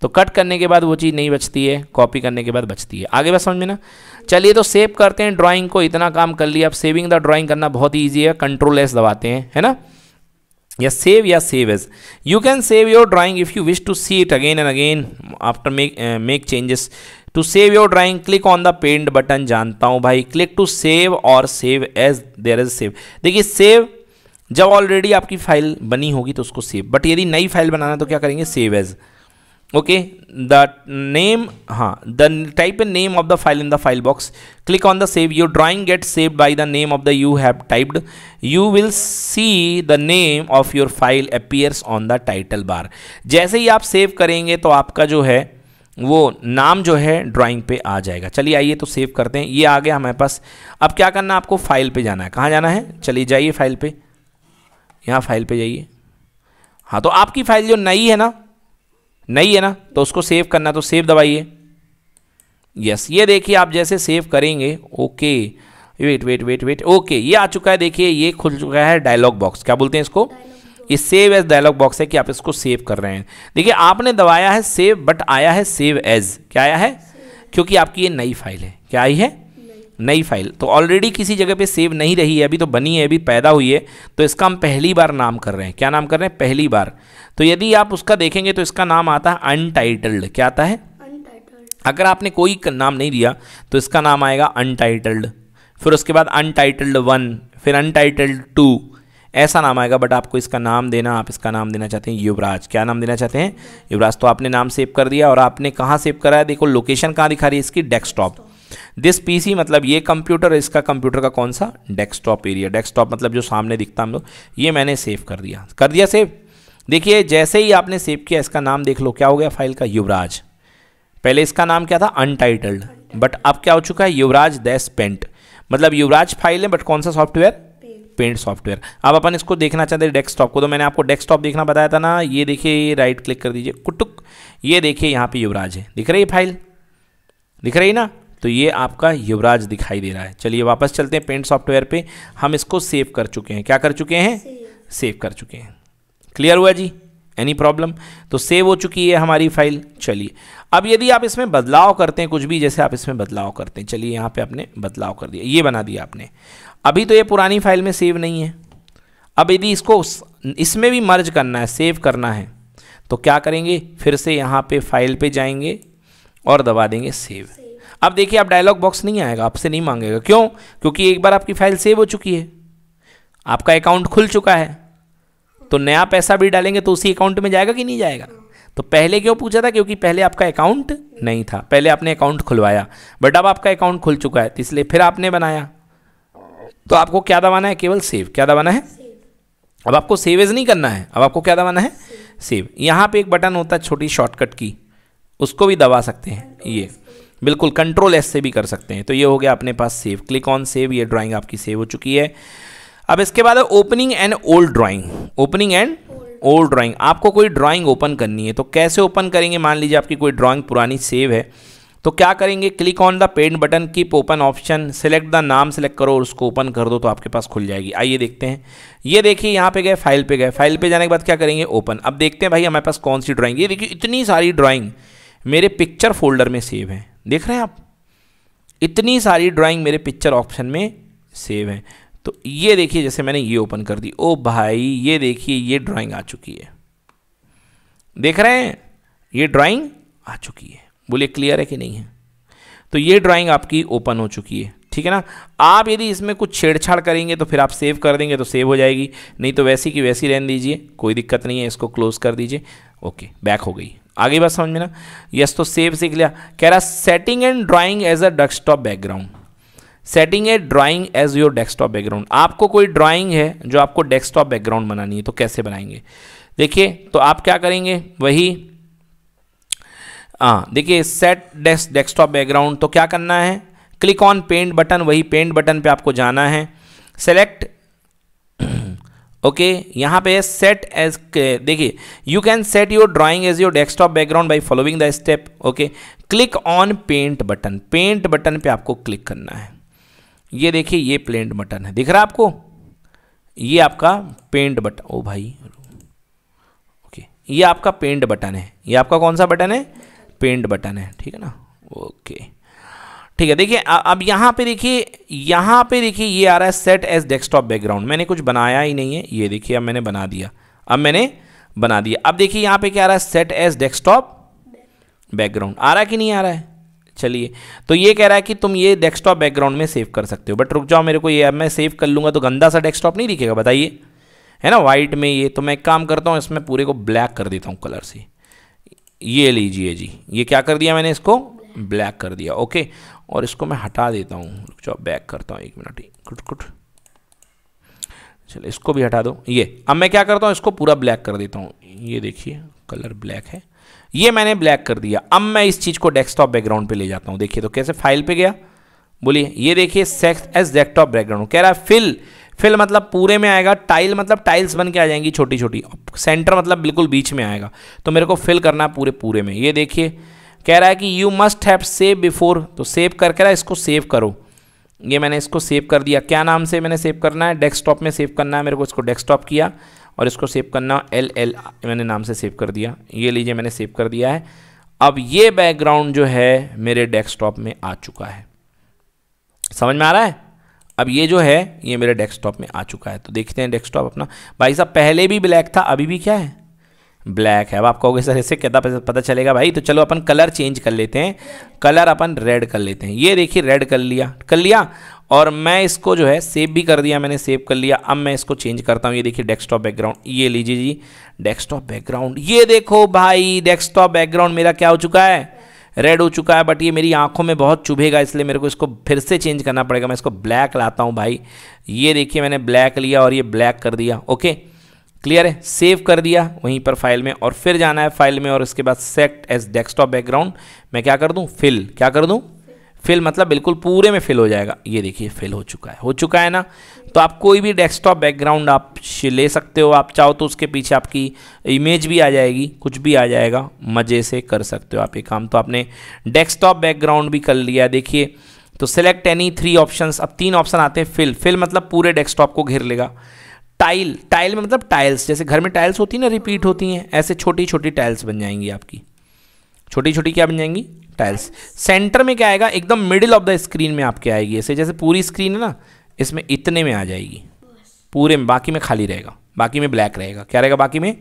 तो कट करने के बाद वो चीज़ नहीं बचती है कॉपी करने के बाद बचती है आगे बस समझ में ना चलिए तो सेव करते हैं ड्राइंग को इतना काम कर लिया अब सेविंग द ड्राइंग करना बहुत ही ईजी है कंट्रोल एस दबाते हैं है ना या save या save as you can save your drawing if you wish to see it again and again after make uh, make changes to save your drawing click on the paint button जानता हूँ भाई click to save और save as there is save देखिए save जब already आपकी file बनी होगी तो उसको सेव बट यदि नई फाइल बनाना तो क्या करेंगे save as okay the name huh, the type a name of the file in the file box click on the save your drawing gets saved by the name of the you have typed you will see the name of your file appears on the title bar जैसे ही आप save करेंगे तो आपका जो है वो नाम जो है ड्राइंग पे आ जाएगा चलिए आइए तो सेव करते हैं ये आ गया हमारे पास अब क्या करना है आपको फाइल पे जाना है कहाँ जाना है चलिए जाइए फाइल पे यहाँ फाइल पे जाइए हाँ तो आपकी फाइल जो नई है ना नहीं है ना तो उसको सेव करना तो सेव दबाइए यस ये देखिए आप जैसे सेव करेंगे okay wait wait wait wait okay ये आ चुका है देखिए ये खुल चुका है डायलॉग बॉक्स क्या बोलते हैं इसको ये सेव एज डायलॉग बॉक्स है कि आप इसको सेव कर रहे हैं देखिए आपने दबाया है सेव बट आया है सेव एज क्या आया है क्योंकि आपकी ये नई फाइल है क्या आई है नई फाइल तो ऑलरेडी किसी जगह पे सेव नहीं रही है अभी तो बनी है अभी पैदा हुई है तो इसका हम पहली बार नाम कर रहे हैं क्या नाम कर रहे हैं पहली बार तो यदि आप उसका देखेंगे तो इसका नाम आता है अनटाइटल्ड क्या आता है अगर आपने कोई नाम नहीं दिया तो इसका नाम आएगा अनटाइटल्ड फिर उसके बाद अनटाइटल्ड वन फिर अनटाइटल्ड टू ऐसा नाम आएगा बट आपको इसका नाम देना आप इसका नाम देना चाहते हैं युवराज क्या नाम देना चाहते हैं युवराज तो आपने नाम सेव कर दिया और आपने कहाँ सेव करा है देखो लोकेशन कहाँ दिखा रही है इसकी डेस्कटॉप दिस पीसी मतलब ये कंप्यूटर इसका कंप्यूटर का कौन सा डेस्कटॉप एरिया डेस्कटॉप मतलब जो सामने दिखता हम लोग ये मैंने सेव कर दिया कर दिया सेव देखिए जैसे ही आपने सेव किया इसका नाम देख लो क्या हो गया फाइल का युवराज पहले इसका नाम क्या था अनटाइटल्ड बट अब क्या हो चुका है युवराज दैस पेंट मतलब युवराज फाइल है बट कौन सा सॉफ्टवेयर पेंट सॉफ्टवेयर अब अपन इसको देखना चाहते हैं डेस्कटॉप को तो मैंने आपको डेस्कटॉप देखना बताया था ना ये देखिए राइट क्लिक कर दीजिए कुटुक ये देखिए यहाँ पे युवराज है दिख रही है फाइल दिख रही ना तो ये आपका युवराज दिखाई दे रहा है चलिए वापस चलते हैं पेंट सॉफ्टवेयर पे हम इसको सेव कर चुके हैं क्या कर चुके हैं सेव कर चुके हैं क्लियर हुआ जी एनी प्रॉब्लम तो सेव हो चुकी है हमारी फाइल चलिए अब यदि आप इसमें बदलाव करते हैं कुछ भी जैसे आप इसमें बदलाव करते हैं चलिए यहाँ पर आपने बदलाव कर दिया ये बना दिया आपने अभी तो ये पुरानी फाइल में सेव नहीं है अब यदि इसको इसमें भी मर्ज करना है सेव करना है तो क्या करेंगे फिर से यहाँ पे फाइल पे जाएंगे और दबा देंगे सेव अब देखिए आप डायलॉग बॉक्स नहीं आएगा आपसे नहीं मांगेगा क्यों क्योंकि एक बार आपकी फाइल सेव हो चुकी है आपका अकाउंट खुल चुका है तो नया पैसा भी डालेंगे तो उसी अकाउंट में जाएगा कि नहीं जाएगा तो पहले क्यों पूछा था क्योंकि पहले आपका अकाउंट नहीं था पहले आपने अकाउंट खुलवाया बट अब आपका अकाउंट खुल चुका है तो इसलिए फिर आपने बनाया तो आपको क्या दबाना है केवल सेव क्या दबाना है अब आपको सेवेज नहीं करना है अब आपको क्या दबाना है सेव यहाँ पे एक बटन होता है छोटी शॉर्टकट की उसको भी दबा सकते हैं ये बिल्कुल कंट्रोल एस से भी कर सकते हैं तो ये हो गया अपने पास सेव क्लिक ऑन सेव ये ड्राइंग आपकी सेव हो चुकी है अब इसके बाद opening and old drawing opening and old drawing आपको कोई ड्राइंग ओपन करनी है तो कैसे ओपन करेंगे मान लीजिए आपकी कोई ड्राइंग पुरानी सेव है तो क्या करेंगे click on the paint button keep open option select the नाम सेलेक्ट करो और उसको ओपन कर दो तो आपके पास खुल जाएगी आइए देखते हैं ये देखिए यहाँ पे गए फाइल पे गए फाइल पे जाने के बाद क्या करेंगे ओपन अब देखते हैं भाई हमारे पास कौन सी ड्राइंग ये देखिए इतनी सारी ड्राइंग मेरे पिक्चर फोल्डर में सेव है देख रहे हैं आप इतनी सारी ड्राइंग मेरे पिक्चर ऑप्शन में सेव हैं तो ये देखिए जैसे मैंने ये ओपन कर दी ओ भाई ये देखिए ये ड्राइंग आ चुकी है देख रहे हैं ये ड्राइंग आ चुकी है बोले क्लियर है कि नहीं है तो ये ड्राइंग आपकी ओपन हो चुकी है ठीक है ना आप यदि इसमें कुछ छेड़छाड़ करेंगे तो फिर आप सेव कर देंगे तो सेव हो जाएगी नहीं तो वैसी की वैसी रहने दीजिए कोई दिक्कत नहीं है इसको क्लोज कर दीजिए ओके बैक हो गई आगे बात समझ में ना यस तो सेव सीख लिया कह रहा setting and drawing as a desktop background setting a drawing as your desktop background आपको कोई ड्राइंग है जो आपको डेस्कटॉप बैकग्राउंड बनानी है तो कैसे बनाएंगे देखिए तो आप क्या करेंगे वही हाँ देखिए सेट डेस्क डेस्कटॉप बैकग्राउंड तो क्या करना है क्लिक ऑन पेंट बटन वही पेंट बटन पे आपको जाना है सेलेक्ट ओके okay, यहाँ पे सेट एज देखिए you can set your drawing as your desktop background by following the step okay click on paint button paint button पे आपको क्लिक करना है ये देखिए ये पेंट बटन है दिख रहा है आपको ये आपका पेंट बटन ओ भाई ओके okay, ये आपका पेंट बटन है ये आपका कौन सा बटन है पेंट बटन है ठीक है ना ओके okay. ठीक है देखिए अब यहाँ पे देखिए यहाँ पे देखिए ये आ रहा है सेट एज डेस्कटॉप बैकग्राउंड मैंने कुछ बनाया ही नहीं है ये देखिए अब मैंने बना दिया अब मैंने बना दिया अब देखिए यहाँ पे क्या आ रहा है सेट एज डेस्कटॉप बैकग्राउंड आ रहा है कि नहीं आ रहा है चलिए तो ये कह रहा है कि तुम ये डेस्कटॉप बैकग्राउंड में सेव कर सकते हो बट रुक जाओ मेरे को ये अब मैं सेव कर लूँगा तो गंदा सा डेस्कटॉप नहीं दिखेगा बताइए है ना वाइट में ये तो मैं एक काम करता हूँ इसमें पूरे को ब्लैक कर देता हूँ कलर से ये लीजिए जी ये क्या कर दिया मैंने इसको ब्लैक कर दिया ओके और इसको मैं हटा देता हूँ जो बैक करता हूँ एक मिनट कुट कुट चलो इसको भी हटा दो ये अब मैं क्या करता हूँ इसको पूरा ब्लैक कर देता हूँ ये देखिए कलर ब्लैक है ये मैंने ब्लैक कर दिया अब मैं इस चीज़ को डेस्कटॉप बैकग्राउंड पे ले जाता हूँ देखिए तो कैसे फाइल पे गया बोलिए ये देखिए सेक्स एज डेस्कटॉप बैकग्राउंड कह रहा है फिल फिल मतलब पूरे में आएगा टाइल मतलब टाइल्स बन के आ जाएंगी छोटी छोटी सेंटर मतलब बिल्कुल बीच में आएगा तो मेरे को फिल करना है पूरे पूरे में ये देखिए कह रहा है कि you must have save before तो सेव कर कह रहा है इसको सेव करो ये मैंने इसको सेव कर दिया क्या नाम से मैंने सेव करना है डेस्कटॉप में सेव करना है मेरे को इसको डेस्कटॉप किया और इसको सेव करना एल एल मैंने नाम से सेव कर दिया ये लीजिए मैंने सेव कर दिया है अब ये बैकग्राउंड जो है मेरे डेस्कटॉप में आ चुका है समझ में आ रहा है अब ये जो है ये मेरे डेस्कटॉप में आ चुका है तो देखते हैं डेस्कटॉप अपना भाई साहब पहले भी ब्लैक था अभी भी क्या है ब्लैक है अब आप कहोगे सर इससे क्या पता चलेगा भाई तो चलो अपन कलर चेंज कर लेते हैं कलर अपन रेड कर लेते हैं ये देखिए रेड कर लिया कर लिया और मैं इसको जो है सेव भी कर दिया मैंने सेव कर लिया अब मैं इसको चेंज करता हूँ ये देखिए डेस्कटॉप बैकग्राउंड ये लीजिए जी डेस्कटॉप बैकग्राउंड ये देखो भाई डेस्कटॉप बैकग्राउंड मेरा क्या हो चुका है रेड हो चुका है बट ये मेरी आंखों में बहुत चुभेगा इसलिए मेरे को इसको फिर से चेंज करना पड़ेगा मैं इसको ब्लैक लाता हूँ भाई ये देखिए मैंने ब्लैक लिया और ये ब्लैक कर दिया ओके क्लियर है सेव कर दिया वहीं पर फाइल में और फिर जाना है फाइल में और इसके बाद सेट एज डेस्कटॉप बैकग्राउंड मैं क्या कर दूँ फिल क्या कर दूँ फिल मतलब बिल्कुल पूरे में फिल हो जाएगा ये देखिए फिल हो चुका है हो चुका है ना तो आप कोई भी डेस्कटॉप बैकग्राउंड आप ले सकते हो आप चाहो तो उसके पीछे आपकी इमेज भी आ जाएगी कुछ भी आ जाएगा मज़े से कर सकते हो आप ये काम तो आपने डेस्कटॉप बैकग्राउंड भी कर लिया देखिए तो सेलेक्ट एनी थ्री ऑप्शंस अब तीन ऑप्शन आते हैं फिल फिल मतलब पूरे डेस्कटॉप को घेर लेगा टाइल टाइल में मतलब टाइल्स जैसे घर में टाइल्स होती है ना रिपीट होती हैं ऐसे छोटी छोटी टाइल्स बन जाएंगी आपकी छोटी छोटी क्या बन जाएंगी टाइल्स सेंटर में क्या आएगा एकदम मिडिल ऑफ द स्क्रीन में आपके आएगी ऐसे जैसे पूरी स्क्रीन है ना इसमें इतने में आ जाएगी पूरे में बाकी में खाली रहेगा बाकी में ब्लैक रहेगा क्या रहेगा बाकी में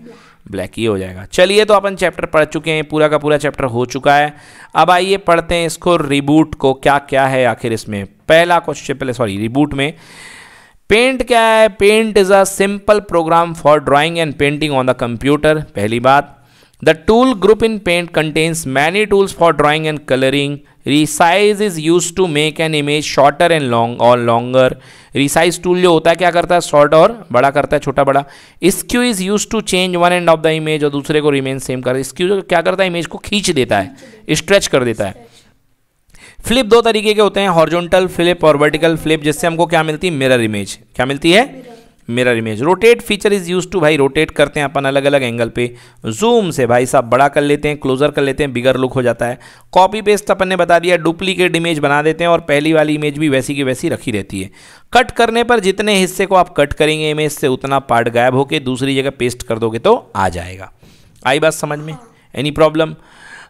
ब्लैक ही हो जाएगा चलिए तो अपन चैप्टर पढ़ चुके हैं पूरा का पूरा चैप्टर हो चुका है अब आइए पढ़ते हैं इसको रिबूट को क्या क्या है आखिर इसमें पहला क्वेश्चन पहले सॉरी रिबूट में पेंट क्या है paint is a simple program for drawing and painting on the computer पहली बात the tool group in paint contains many tools for drawing and colouring resize is use to make an image shorter and long और longer resize tool जो होता है क्या करता है short और बड़ा करता है छोटा बड़ा skew is use to change one end of the image और दूसरे को रिमेन सेम कर स्क्यू क्या करता है इमेज को खींच देता है स्ट्रेच कर देता है फ्लिप दो तरीके के होते हैं हॉर्जोंटल फ्लिप और वर्टिकल फ्लिप जिससे हमको क्या मिलती है मिरर इमेज क्या मिलती है mirror image rotate feature is use to भाई रोटेट करते हैं अपन अलग अलग एंगल पे जूम से भाई साहब बड़ा कर लेते हैं क्लोजर कर लेते हैं बिगर लुक हो जाता है कॉपी पेस्ट अपन ने बता दिया डुप्लीकेट इमेज बना देते हैं और पहली वाली इमेज भी वैसी की वैसी रखी रहती है कट करने पर जितने हिस्से को आप कट करेंगे इमेज से उतना पार्ट गायब होकर दूसरी जगह पेस्ट कर दोगे तो आ जाएगा आई बात समझ में एनी प्रॉब्लम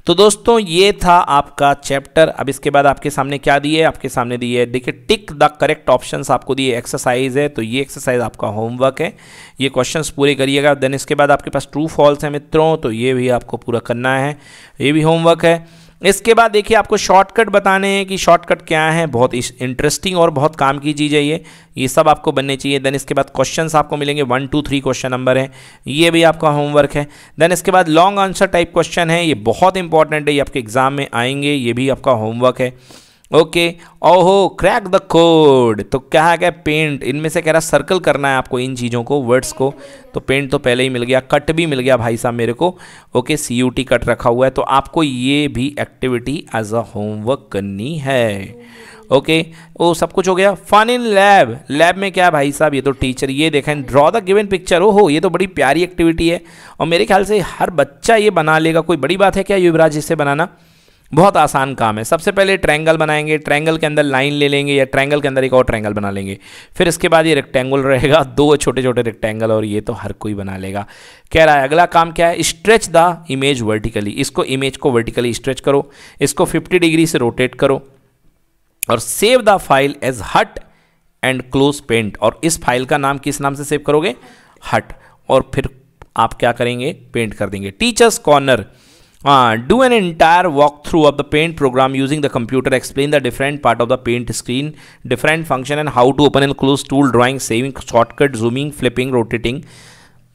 तो दोस्तों ये था आपका चैप्टर अब इसके बाद आपके सामने क्या दिए आपके सामने दिए देखिए टिक द करेक्ट ऑप्शन आपको दिए एक्सरसाइज है तो ये एक्सरसाइज आपका होमवर्क है ये क्वेश्चन पूरे करिएगा देन इसके बाद आपके पास ट्रू फॉल्स है मित्रों तो ये भी आपको पूरा करना है ये भी होमवर्क है इसके बाद देखिए आपको शॉर्टकट बताने हैं कि शॉर्टकट क्या है बहुत इंटरेस्टिंग और बहुत काम की चीज़ है ये ये सब आपको बनने चाहिए देन इसके बाद क्वेश्चन आपको मिलेंगे one two three question number है ये भी आपका होमवर्क है देन इसके बाद लॉन्ग आंसर टाइप क्वेश्चन है ये बहुत इंपॉर्टेंट है ये आपके एग्जाम में आएंगे ये भी आपका होमवर्क है ओके ओहो क्रैक द कोड तो क्या है क्या पेंट इनमें से कह रहा सर्कल करना है आपको इन चीज़ों को वर्ड्स को तो पेंट तो पहले ही मिल गया कट भी मिल गया भाई साहब मेरे को okay C U T cut रखा हुआ है तो आपको ये भी एक्टिविटी एज अ होमवर्क करनी है ओके ओ सब कुछ हो गया फन इन लैब लैब में क्या भाई साहब ये तो टीचर ये देखें ड्रॉ द गिवन पिक्चर ओहो ये तो बड़ी प्यारी एक्टिविटी है और मेरे ख्याल से हर बच्चा ये बना लेगा कोई बड़ी बात है क्या युवराज इसे बनाना बहुत आसान काम है सबसे पहले ट्रैंगल बनाएंगे ट्रैंगल के अंदर लाइन ले लेंगे या ट्रैंगल के अंदर एक और ट्रैंगल बना लेंगे फिर इसके बाद ये रेक्टेंगल रहेगा दो छोटे छोटे रेक्टेंगल और ये तो हर कोई बना लेगा कह रहा है अगला काम क्या है स्ट्रेच द इमेज वर्टिकली इसको इमेज को वर्टिकली स्ट्रेच करो इसको फिफ्टी डिग्री से रोटेट करो और save the file as hut and close paint और इस फाइल का नाम किस नाम से सेव करोगे हट और फिर आप क्या करेंगे पेंट कर देंगे teachers corner do an entire walk through of the paint program using the computer explain the different part of the paint screen different function and how to open and close tool drawing saving shortcut zooming flipping rotating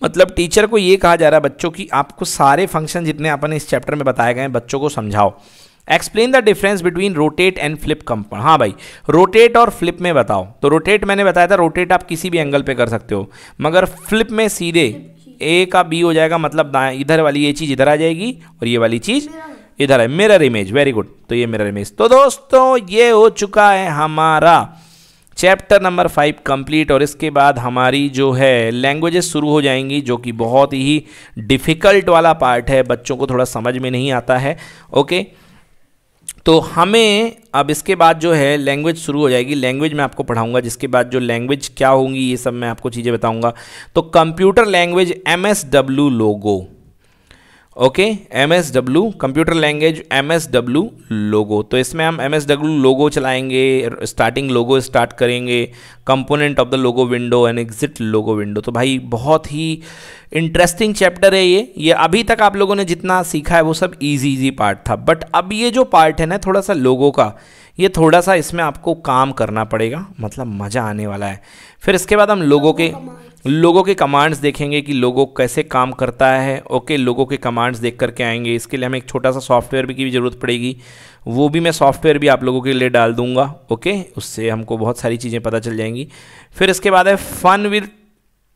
मतलब teacher को ये कहा जा रहा है बच्चों की आपको सारे फंक्शन जितने अपन इस चैप्टर में बताए गए हैं बच्चों को समझाओ explain the difference between rotate and flip compound हाँ भाई रोटेट और फ्लिप में बताओ तो रोटेट मैंने बताया था रोटेट आप किसी भी एंगल पे कर सकते हो मगर फ्लिप में सीधे ए का बी हो जाएगा मतलब इधर वाली ये चीज़ इधर आ जाएगी और ये वाली चीज़ इधर है मिरर इमेज वेरी गुड तो ये मिरर इमेज तो दोस्तों ये हो चुका है हमारा चैप्टर नंबर फाइव कंप्लीट और इसके बाद हमारी जो है लैंग्वेजेस शुरू हो जाएंगी जो कि बहुत ही डिफ़िकल्ट वाला पार्ट है बच्चों को थोड़ा समझ में नहीं आता है ओके okay? तो हमें अब इसके बाद जो है लैंग्वेज शुरू हो जाएगी लैंग्वेज मैं आपको पढ़ाऊंगा जिसके बाद जो लैंग्वेज क्या होंगी ये सब मैं आपको चीज़ें बताऊंगा तो computer language M S W logo okay M S W computer language M S W logo तो इसमें हम एम एस डब्ल्यू लोगो चलाएंगे स्टार्टिंग लोगो स्टार्ट करेंगे component of the logo window and exit logo window तो भाई बहुत ही interesting chapter है ये ये अभी तक आप लोगों ने जितना सीखा है वो सब ईजी ईजी पार्ट था बट अब ये जो पार्ट है ना थोड़ा सा लोगो का ये थोड़ा सा इसमें आपको काम करना पड़ेगा मतलब मज़ा आने वाला है फिर इसके बाद हम लोगों के लोगों के कमांड्स देखेंगे कि लोगों कैसे काम करता है ओके लोगों के कमांड्स देख करके आएंगे इसके लिए हमें एक छोटा सा सॉफ्टवेयर की भी ज़रूरत पड़ेगी वो भी मैं सॉफ्टवेयर भी आप लोगों के लिए डाल दूंगा ओके उससे हमको बहुत सारी चीज़ें पता चल जाएंगी फिर इसके बाद है fun with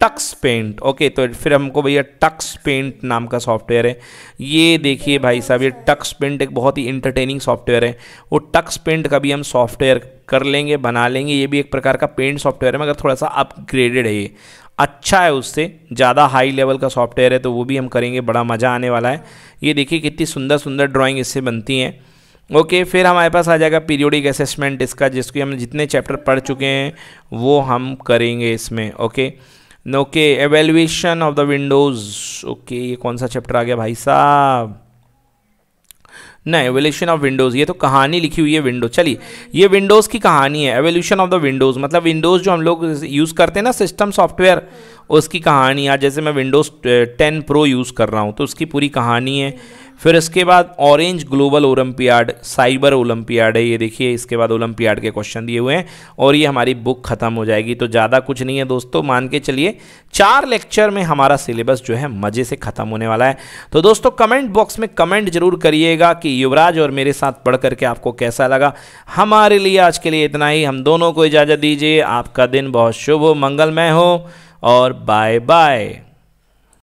tux paint okay तो फिर हमको भैया टक्स पेंट नाम का सॉफ्टवेयर है ये देखिए भाई साहब ये टक्स पेंट एक बहुत ही इंटरटेनिंग सॉफ्टवेयर है वो टक्स पेंट का भी हम सॉफ्टवेयर कर लेंगे बना लेंगे ये भी एक प्रकार का पेंट सॉफ्टवेयर है मगर थोड़ा सा अपग्रेडेड है ये अच्छा है उससे ज़्यादा हाई लेवल का सॉफ्टवेयर है तो वो भी हम करेंगे बड़ा मज़ा आने वाला है ये देखिए कितनी सुंदर सुंदर ड्राॅइंग इससे बनती हैं ओके okay, फिर हमारे पास आ जाएगा पीरियोडिक असेसमेंट इसका जिसकी हम जितने चैप्टर पढ़ चुके हैं वो हम करेंगे इसमें okay okay? Okay evaluation of the Windows okay ये कौन सा चैप्टर आ गया भाई साहब ना एवेल्यूशन ऑफ विंडोज़ ये तो कहानी लिखी हुई है विंडोज चलिए ये विंडोज़ की कहानी है एवोल्यूशन ऑफ द विंडोज़ मतलब विंडोज़ जो हम लोग यूज़ करते हैं ना सिस्टम सॉफ्टवेयर उसकी कहानी आज जैसे मैं विंडोज़ टेन प्रो यूज़ कर रहा हूँ तो उसकी पूरी कहानी है फिर इसके बाद orange global olympiad cyber olympiad है ये देखिए इसके बाद ओलंपियाड के क्वेश्चन दिए हुए हैं और ये हमारी बुक खत्म हो जाएगी तो ज़्यादा कुछ नहीं है दोस्तों मान के चलिए चार लेक्चर में हमारा सिलेबस जो है मज़े से ख़त्म होने वाला है तो दोस्तों कमेंट बॉक्स में कमेंट जरूर करिएगा कि युवराज और मेरे साथ पढ़ करके आपको कैसा लगा हमारे लिए आज के लिए इतना ही हम दोनों को इजाज़त दीजिए आपका दिन बहुत शुभ हो मंगलमय हो और बाय बाय